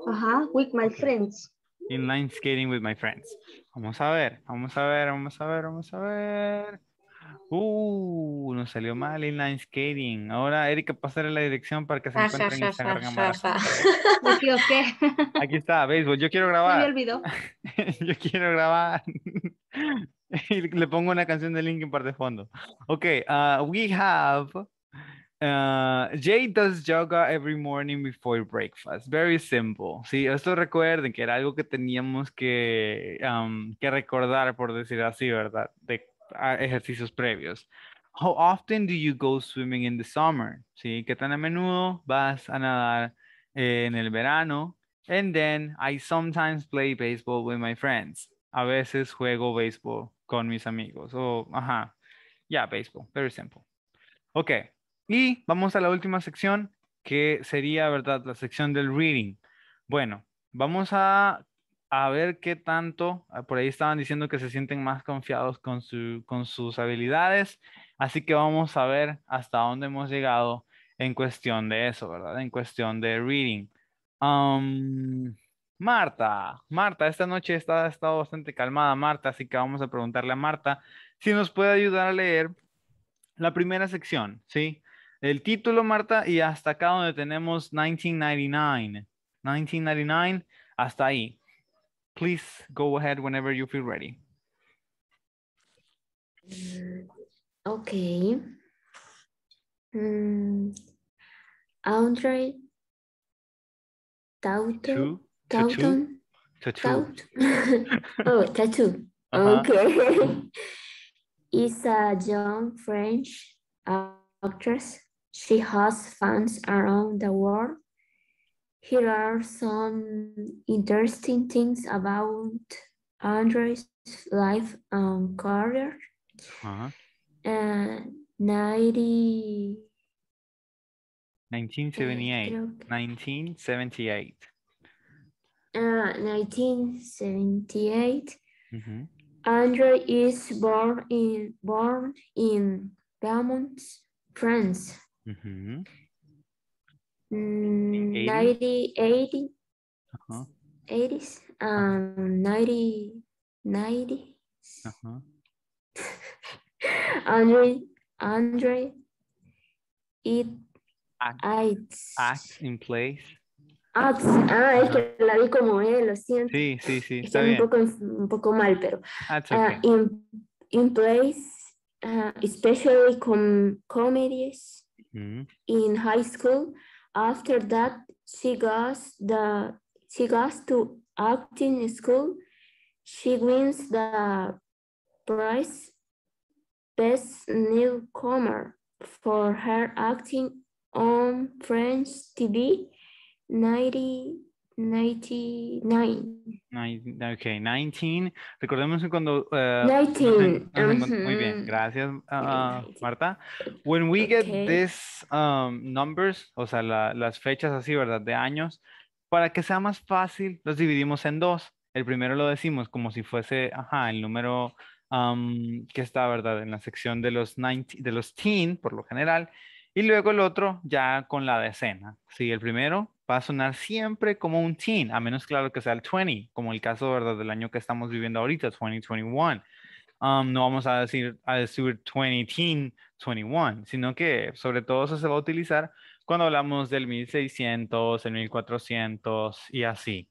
Ajá, with my friends. Inline skating with my friends. Vamos a ver, vamos a ver, vamos a ver, vamos a ver. Uh, nos salió mal inline skating. Ahora, Erika, pasaré la dirección para que se encuentren en Instagram. Aquí está, baseball. Yo quiero grabar. Me olvidó. Yo quiero grabar. y le pongo una canción de Link Linkin Park de fondo. Ok, uh, we have Uh, ah, Jay does yoga every morning before breakfast. Very simple. Sí, esto recuerden que era algo que teníamos que, que recordar, por decir así, ¿verdad? De ah, ejercicios previos. How often do you go swimming in the summer? Sí, ¿qué tan a menudo vas a nadar eh, en el verano? And then I sometimes play baseball with my friends. A veces juego béisbol con mis amigos. O, oh, ajá. Yeah, baseball. Very simple. Okay. Y vamos a la última sección, que sería, ¿verdad? La sección del reading. Bueno, vamos a, ver qué tanto, ah, por ahí estaban diciendo que se sienten más confiados con, sus habilidades, así que vamos a ver hasta dónde hemos llegado en cuestión de eso, ¿verdad? En cuestión de reading. Um, Marta, Marta, esta noche está, ha estado bastante calmada Marta, así que vamos a preguntarle a Marta si nos puede ayudar a leer la primera sección, ¿sí? el título, Marta, y hasta acá donde tenemos 1999. 1999, hasta ahí. Please go ahead whenever you feel ready. Ok. André. Mm, Andre Tauton. Tauton. Oh, tattoo. Ok. Es Okay. is a French actress She has fans around the world. Here are some interesting things about Andre's life and career. Uh-huh. Uh, 90... 1978. 1978. Uh, 1978. Mm-hmm. Andre is born in born in Belmont, France. 90, 80. 80 90, 90. Andre, Andre, it, acts in place. Acts, ah, es que la vi como él, eh, lo siento. Sí, sí, sí, está, bien. Un poco, un poco mal, pero. Ah, in, in place, uh, especially com comedies. mm. in high school. After that, she goes the she goes to acting school. She wins the prize best newcomer for her acting on French TV 90 99. ok, 19. Recordemos que cuando... 19. Eh, muy bien, gracias ah, ah, Marta. When we get these um, numbers, o sea, las fechas así, ¿verdad? De años, para que sea más fácil, los dividimos en dos. El primero lo decimos como si fuese, ajá, el número um, que está, ¿verdad? En la sección de los, 19, de los teen, por lo general. Y luego el otro ya con la decena. Sí, el primero va a sonar siempre como un teen, a menos claro que sea el 20, como el caso ¿verdad? del año que estamos viviendo ahorita, 2021. Um, no vamos a decir, a decir 20 teen, 21, sino que sobre todo eso se va a utilizar cuando hablamos del 1600, el 1400 y así.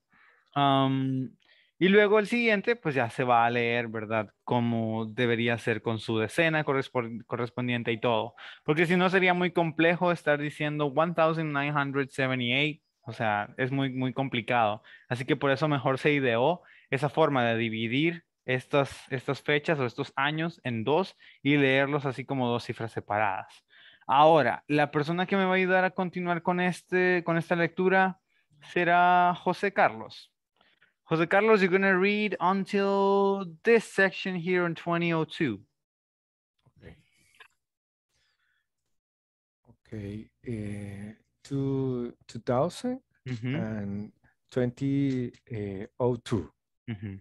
Um, y luego el siguiente, pues ya se va a leer, ¿verdad? Como debería ser con su decena correspondiente y todo. Porque si no sería muy complejo estar diciendo 1978 o sea, es muy, muy complicado. Así que por eso mejor se ideó esa forma de dividir estas, estas fechas o estos años en dos y leerlos así como dos cifras separadas. Ahora, la persona que me va a ayudar a continuar con, este, con esta lectura será José Carlos. José Carlos, you're going to read until this section here in 2002. Okay. Okay. Eh, to 2000 mm-hmm. and 2002. Mm-hmm.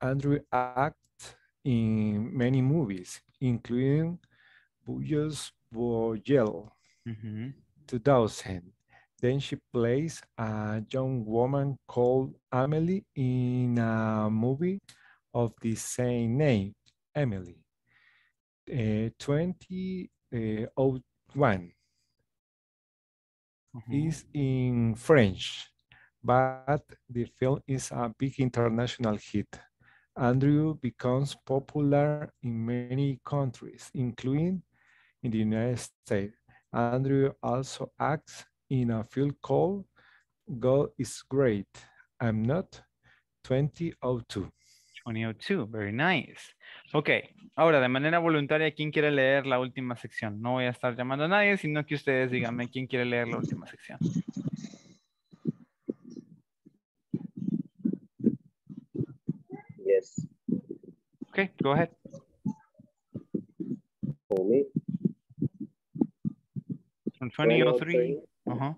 Andrew Act in many movies, including Buyos Boyel, mm-hmm. 2000. Then she plays a young woman called Emily in a movie of the same name, Emily. Uh, eh, 2001. -hmm. is in French, but the film is a big international hit. Andrew becomes popular in many countries, including in the United States. Andrew also acts in a film called God is Great. I'm Not 2002. 2002, very nice. Ok, ahora de manera voluntaria, ¿quién quiere leer la última sección? No voy a estar llamando a nadie, sino que ustedes díganme quién quiere leer la última sección. Yes. Okay, go ahead. For me. From 2003. Uh-huh.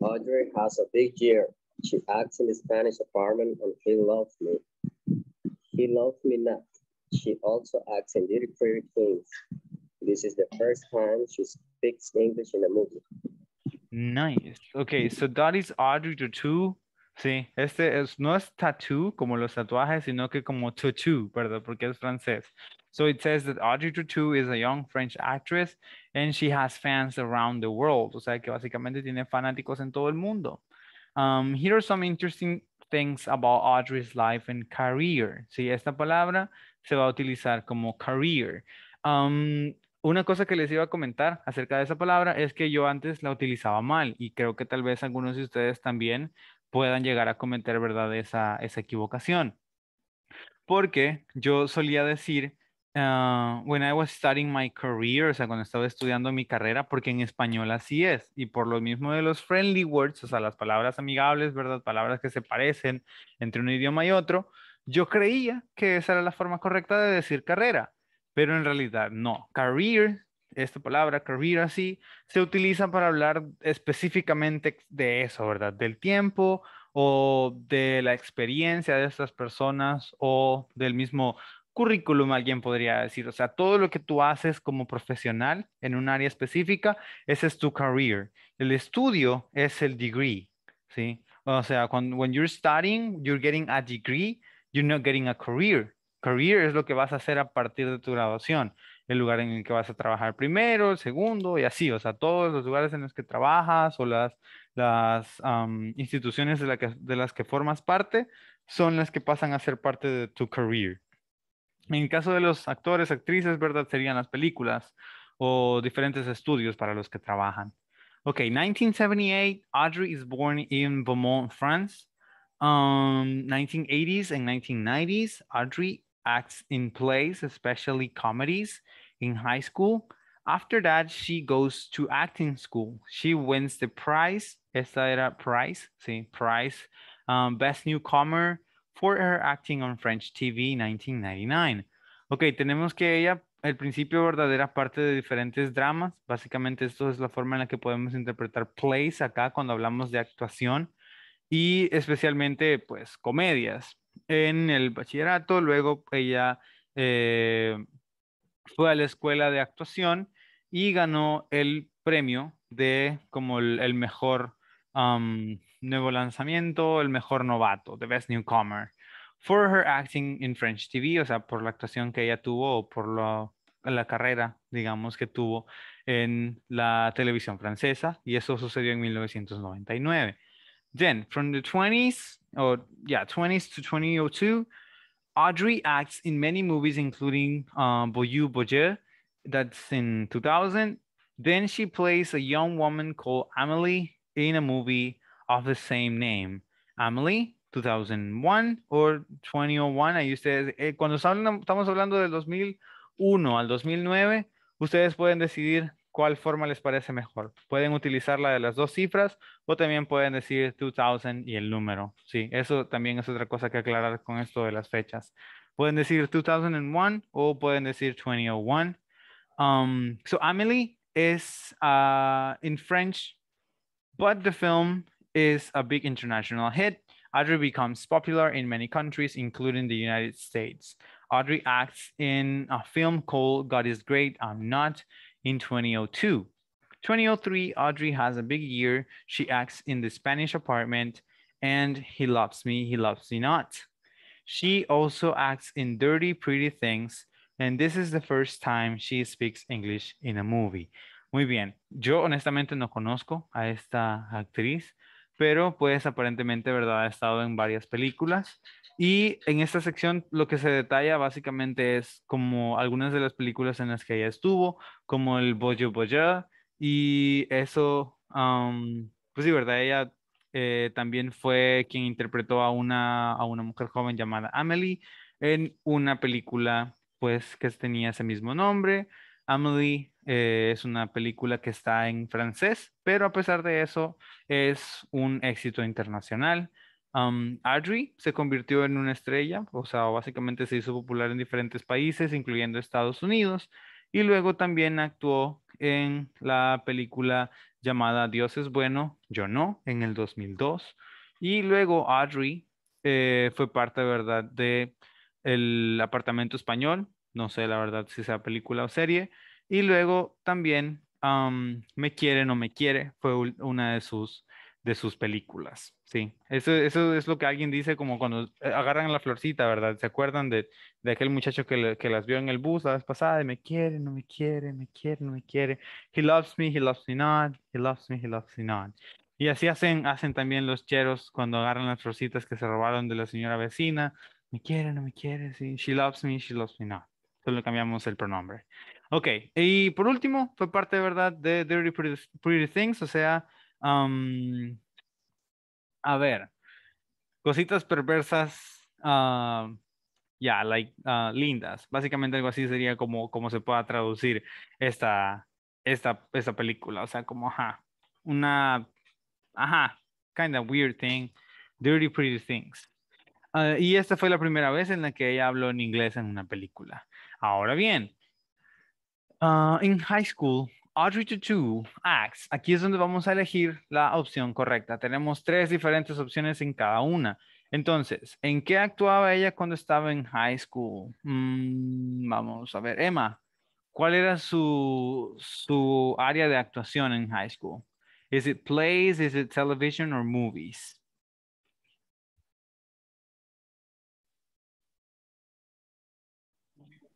Audrey has a big year. She acts in the Spanish apartment and he loves me. He loves me not. She also acts in little pretty things. This is the first time she speaks English in a movie. Nice. Okay, so that is Audrey Tattoo. Sí, este es, no es tattoo como los tatuajes, sino que como tattoo, ¿verdad? Porque es francés. So it says that Audrey Tattoo is a young French actress and she has fans around the world. O sea que básicamente tiene fanáticos en todo el mundo. Um, here are some interesting things about Audrey's life and career. Sí, esta palabra se va a utilizar como career. Um, una cosa que les iba a comentar acerca de esa palabra es que yo antes la utilizaba mal y creo que tal vez algunos de ustedes también puedan llegar a cometer, ¿verdad?, esa, esa equivocación. Porque yo solía decir Ah, when I was studying my career, o sea, cuando estaba estudiando mi carrera, porque en español así es, y por lo mismo de los friendly words, o sea, las palabras amigables, ¿verdad? Palabras que se parecen entre un idioma y otro, yo creía que esa era la forma correcta de decir carrera, pero en realidad no. Career, esta palabra, career así, se utiliza para hablar específicamente de eso, ¿verdad? Del tiempo o de la experiencia de estas personas o del mismo currículum, alguien podría decir. O sea, todo lo que tú haces como profesional en un área específica, ese es tu career. El estudio es el degree, ¿sí? O sea, cuando when you're studying, you're getting a degree, you're not getting a career. Career es lo que vas a hacer a partir de tu graduación. El lugar en el que vas a trabajar primero, el segundo y así. O sea, todos los lugares en los que trabajas o las, las instituciones de, de las que formas parte son las que pasan a ser parte de tu career. En el caso de los actores, actrices, ¿verdad? Serían las películas o diferentes estudios para los que trabajan. Ok, 1978, Audrey is born in Beaumont, France. Um, 1980s and 1990s, Audrey acts in plays, especially comedies, in high school. After that, she goes to acting school. She wins the prize. Esta era prize, sí, prize. Um, best newcomer for her acting on French TV 1999. Ok, tenemos que ella, el principio verdadera parte de diferentes dramas. Básicamente esto es la forma en la que podemos interpretar plays acá cuando hablamos de actuación y especialmente pues comedias. En el bachillerato, luego ella eh, fue a la escuela de actuación y ganó el premio de como el, mejor nuevo lanzamiento, el mejor novato, the best newcomer, for her acting in French TV, o sea, por la actuación que ella tuvo o por lo, la carrera, digamos, que tuvo en la televisión francesa, y eso sucedió en 1999. Then, from the 20s, or yeah, 20s to 2002, Audrey acts in many movies, including um, Boyou Boyer, that's in 2000. Then she plays a young woman called Amelie in a movie of the same name. Amelie, 2001 or 2001. Ahí ustedes, eh, cuando estamos hablando del 2001 al 2009, ustedes pueden decidir cuál forma les parece mejor. Pueden utilizar la de las dos cifras o también pueden decir 2000 y el número. Sí, eso también es otra cosa que aclarar con esto de las fechas. Pueden decir 2001 o pueden decir 2001. Um, so Amelie is uh, in French, but the film is a big international hit, Audrey becomes popular in many countries, including the United States. Audrey acts in a film called God is Great, I'm Not in 2002. 2003, Audrey has a big year. She acts in the Spanish apartment and He Loves Me, He Loves Me Not. She also acts in Dirty Pretty Things, and this is the first time she speaks English in a movie. Muy bien. Yo honestamente no conozco a esta actriz. pero pues aparentemente, ¿verdad? Ha estado en varias películas. Y en esta sección lo que se detalla básicamente es como algunas de las películas en las que ella estuvo, como el boyo Boya, y eso, pues sí, ¿verdad? Ella eh, también fue quien interpretó a una, a una mujer joven llamada Amelie en una película, pues, que tenía ese mismo nombre. Amelie eh, es una película que está en francés, pero a pesar de eso es un éxito internacional. Um, Audrey se convirtió en una estrella, o sea, básicamente se hizo popular en diferentes países, incluyendo Estados Unidos, y luego también actuó en la película llamada Dios es bueno, yo no, en el 2002, y luego Audrey eh, fue parte, ¿verdad?, de El apartamento español, no sé la verdad si sea película o serie, y luego también Me quiere, no me quiere fue una de sus, de sus películas. Sí, eso, eso es lo que alguien dice como cuando eh, agarran la florcita, ¿verdad? ¿Se acuerdan de, de aquel muchacho que, que, las vio en el bus la vez pasada? me quiere, no me quiere, me quiere, no me quiere. He loves me, he loves me not, he loves me, he loves me not. Y así hacen, hacen también los cheros cuando agarran las florcitas que se robaron de la señora vecina. Me quiere, no me quiere, sí. She loves me, she loves me not. Solo cambiamos el pronombre. Ok, y por último, fue parte, ¿verdad?, de Dirty Pretty, Things, o sea, a ver, cositas perversas, ah, ya, like, ah, lindas. Básicamente algo así sería como, como se pueda traducir esta, esta, esta película, o sea, como, ajá, una, ajá, kind of weird thing, Dirty Pretty Things. Ah, y esta fue la primera vez en la que ella habló en inglés en una película. Ahora bien, Ah, en in high school, Audrey Tutu, acts. Aquí es donde vamos a elegir la opción correcta. Tenemos tres diferentes opciones en cada una. Entonces, ¿en qué actuaba ella cuando estaba en high school? Mm, vamos a ver, Emma, ¿cuál era su, área de actuación en high school? Is it plays, is it television or movies?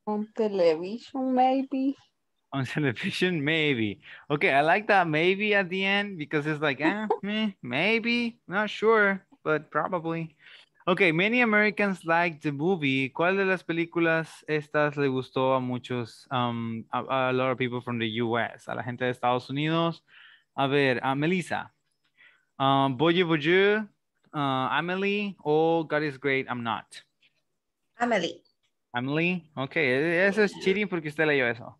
On um, television, maybe. on television? Maybe. Okay, I like that maybe at the end because it's like, eh, meh, maybe, not sure, but probably. Okay, many Americans like the movie. ¿Cuál de las películas estas le gustó a muchos, um, a, a, lot of people from the US, a la gente de Estados Unidos? A ver, a Melissa. Um, Boye Boye, uh, Amelie, oh, God is great, I'm not. Amelie. Amelie, okay, eso es cheating porque usted leyó eso.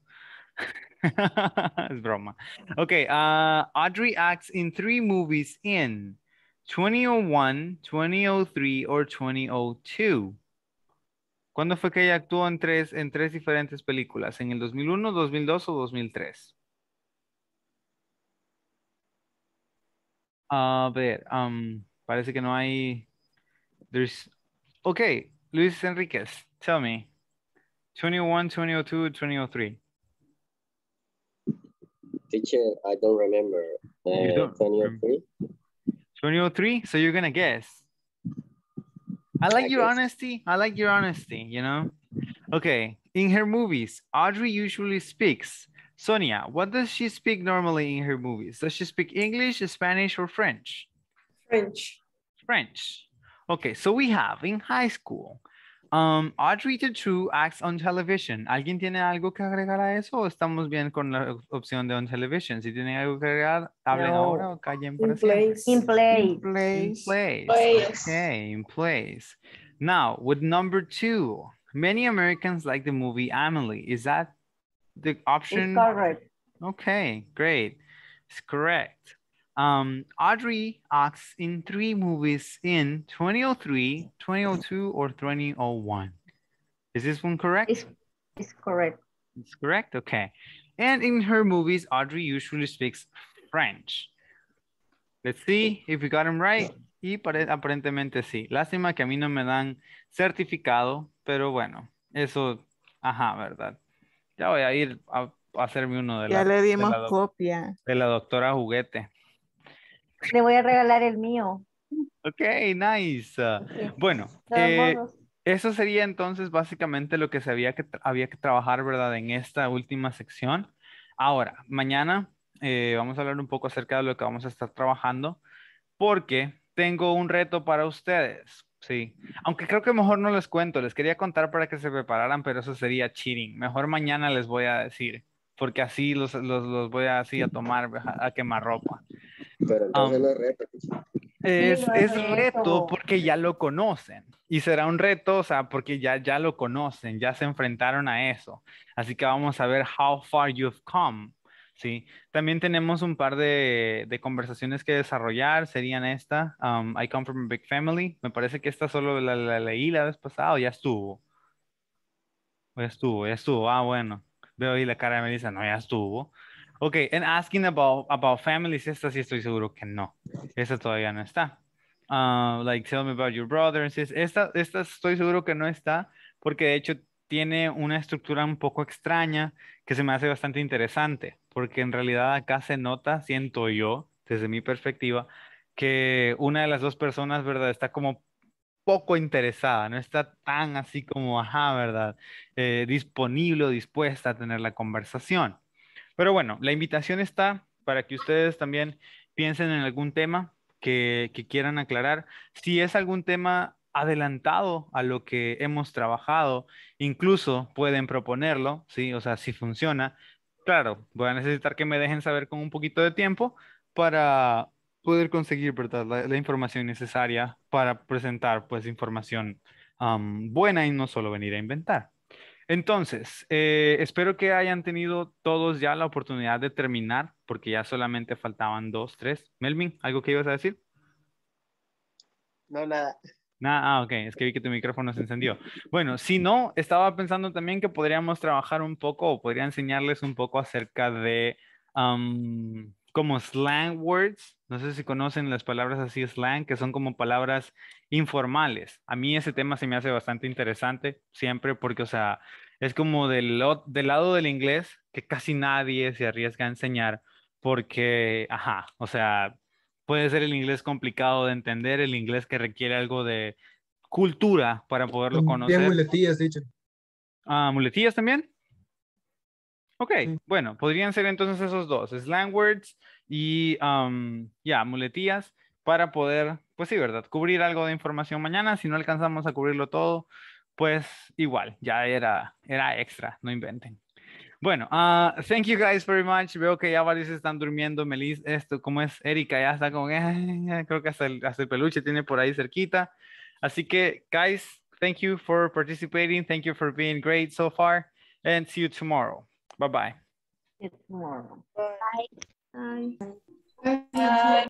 es broma. Okay. Uh, Audrey acts in three movies in 2001, 2003, or 2002. ¿Cuándo fue que ella actuó en tres, en tres diferentes películas? ¿En el 2001, 2002 o 2003? A ver, parece que no hay... There's... Ok, Luis Enriquez, tell me. 2001 2002, 2003. Teacher, I don't remember. Uh, don't 2003? 2003? So you're going to guess. I like I your guess. honesty. I like your honesty, you know? Okay. In her movies, Audrey usually speaks. Sonia, what does she speak normally in her movies? Does she speak English, Spanish, or French? French. French. Okay, so we have in high school, um, Outreach True acts on television. ¿Alguien tiene algo que agregar a eso o estamos bien con la opción de on television? Si tienen algo que agregar, hablen no. ahora o callen por siempre. In place. In place. In place. Okay, in place. Now, with number two, many Americans like the movie Emily. Is that the option? It's correct. Okay, great. It's correct. Um, Audrey acts in three movies in 2003, 2002, or 2001. Is this one correct? It's, correct. It's correct, okay. And in her movies, Audrey usually speaks French. Let's see if we got them right. Y aparentemente sí. Lástima que a mí no me dan certificado, pero bueno, eso, ajá, ¿verdad? Ya voy a ir a, hacerme uno de la... copia. De la doctora Juguete. Le voy a regalar el mío. Ok, nice. Bueno, eh, eso sería entonces básicamente lo que se había que, había que trabajar, ¿verdad? En esta última sección. Ahora, mañana eh, vamos a hablar un poco acerca de lo que vamos a estar trabajando, porque tengo un reto para ustedes. Sí, aunque creo que mejor no les cuento, les quería contar para que se prepararan, pero eso sería cheating. Mejor mañana les voy a decir porque así los, voy a, así a tomar a, quemar ropa. Pero um, es reto. Pues. Es, es reto. porque ya lo conocen y será un reto, o sea, porque ya, ya lo conocen, ya se enfrentaron a eso. Así que vamos a ver how far you've come. Sí, también tenemos un par de, conversaciones que desarrollar, serían esta, um, I come from a big family, me parece que esta solo la, la leí la vez pasada, ya estuvo. Ya estuvo, ya estuvo, ah, bueno veo ahí la cara de Melissa, no, ya estuvo. Ok, and asking about, about families, esta sí estoy seguro que no. Esta todavía no está. Uh, like, tell me about your brother Esta, esta estoy seguro que no está, porque de hecho tiene una estructura un poco extraña que se me hace bastante interesante, porque en realidad acá se nota, siento yo, desde mi perspectiva, que una de las dos personas, ¿verdad? Está como poco interesada, no está tan así como, ajá, ¿verdad? Eh, disponible o dispuesta a tener la conversación. Pero bueno, la invitación está para que ustedes también piensen en algún tema que quieran aclarar. Si es algún tema adelantado a lo que hemos trabajado, incluso pueden proponerlo, ¿sí? O sea, si funciona, claro, voy a necesitar que me dejen saber con un poquito de tiempo para poder conseguir, ¿verdad? La, información necesaria para presentar, pues, información buena y no solo venir a inventar. Entonces, eh, espero que hayan tenido todos ya la oportunidad de terminar, porque ya solamente faltaban dos, tres. Melvin, ¿algo que ibas a decir? No, nada. Nada, ah, ok, es que vi que tu micrófono se encendió. Bueno, si no, estaba pensando también que podríamos trabajar un poco o podría enseñarles un poco acerca de como slang words no sé si conocen las palabras así slang, que son como palabras informales. A mí ese tema se me hace bastante interesante siempre porque, o sea, es como del, del lado del inglés que casi nadie se arriesga a enseñar porque, ajá, o sea, puede ser el inglés complicado de entender, el inglés que requiere algo de cultura para poderlo conocer. muletillas, dicho. Ah, muletillas también. Ok, bueno, podrían ser entonces esos dos, slang words y ya, muletillas para poder, pues sí, ¿verdad? Cubrir algo de información mañana. Si no alcanzamos a cubrirlo todo, pues igual, ya era, era extra, no inventen. Bueno, ah, thank you guys very much. Veo que ya varios están durmiendo. Melis, esto, ¿cómo es? Erika ya está con, creo que hasta el, peluche tiene por ahí cerquita. Así que, guys, thank you for participating. Thank you for being great so far. And see you tomorrow. Bye-bye. Bye. Bye. Bye. Bye.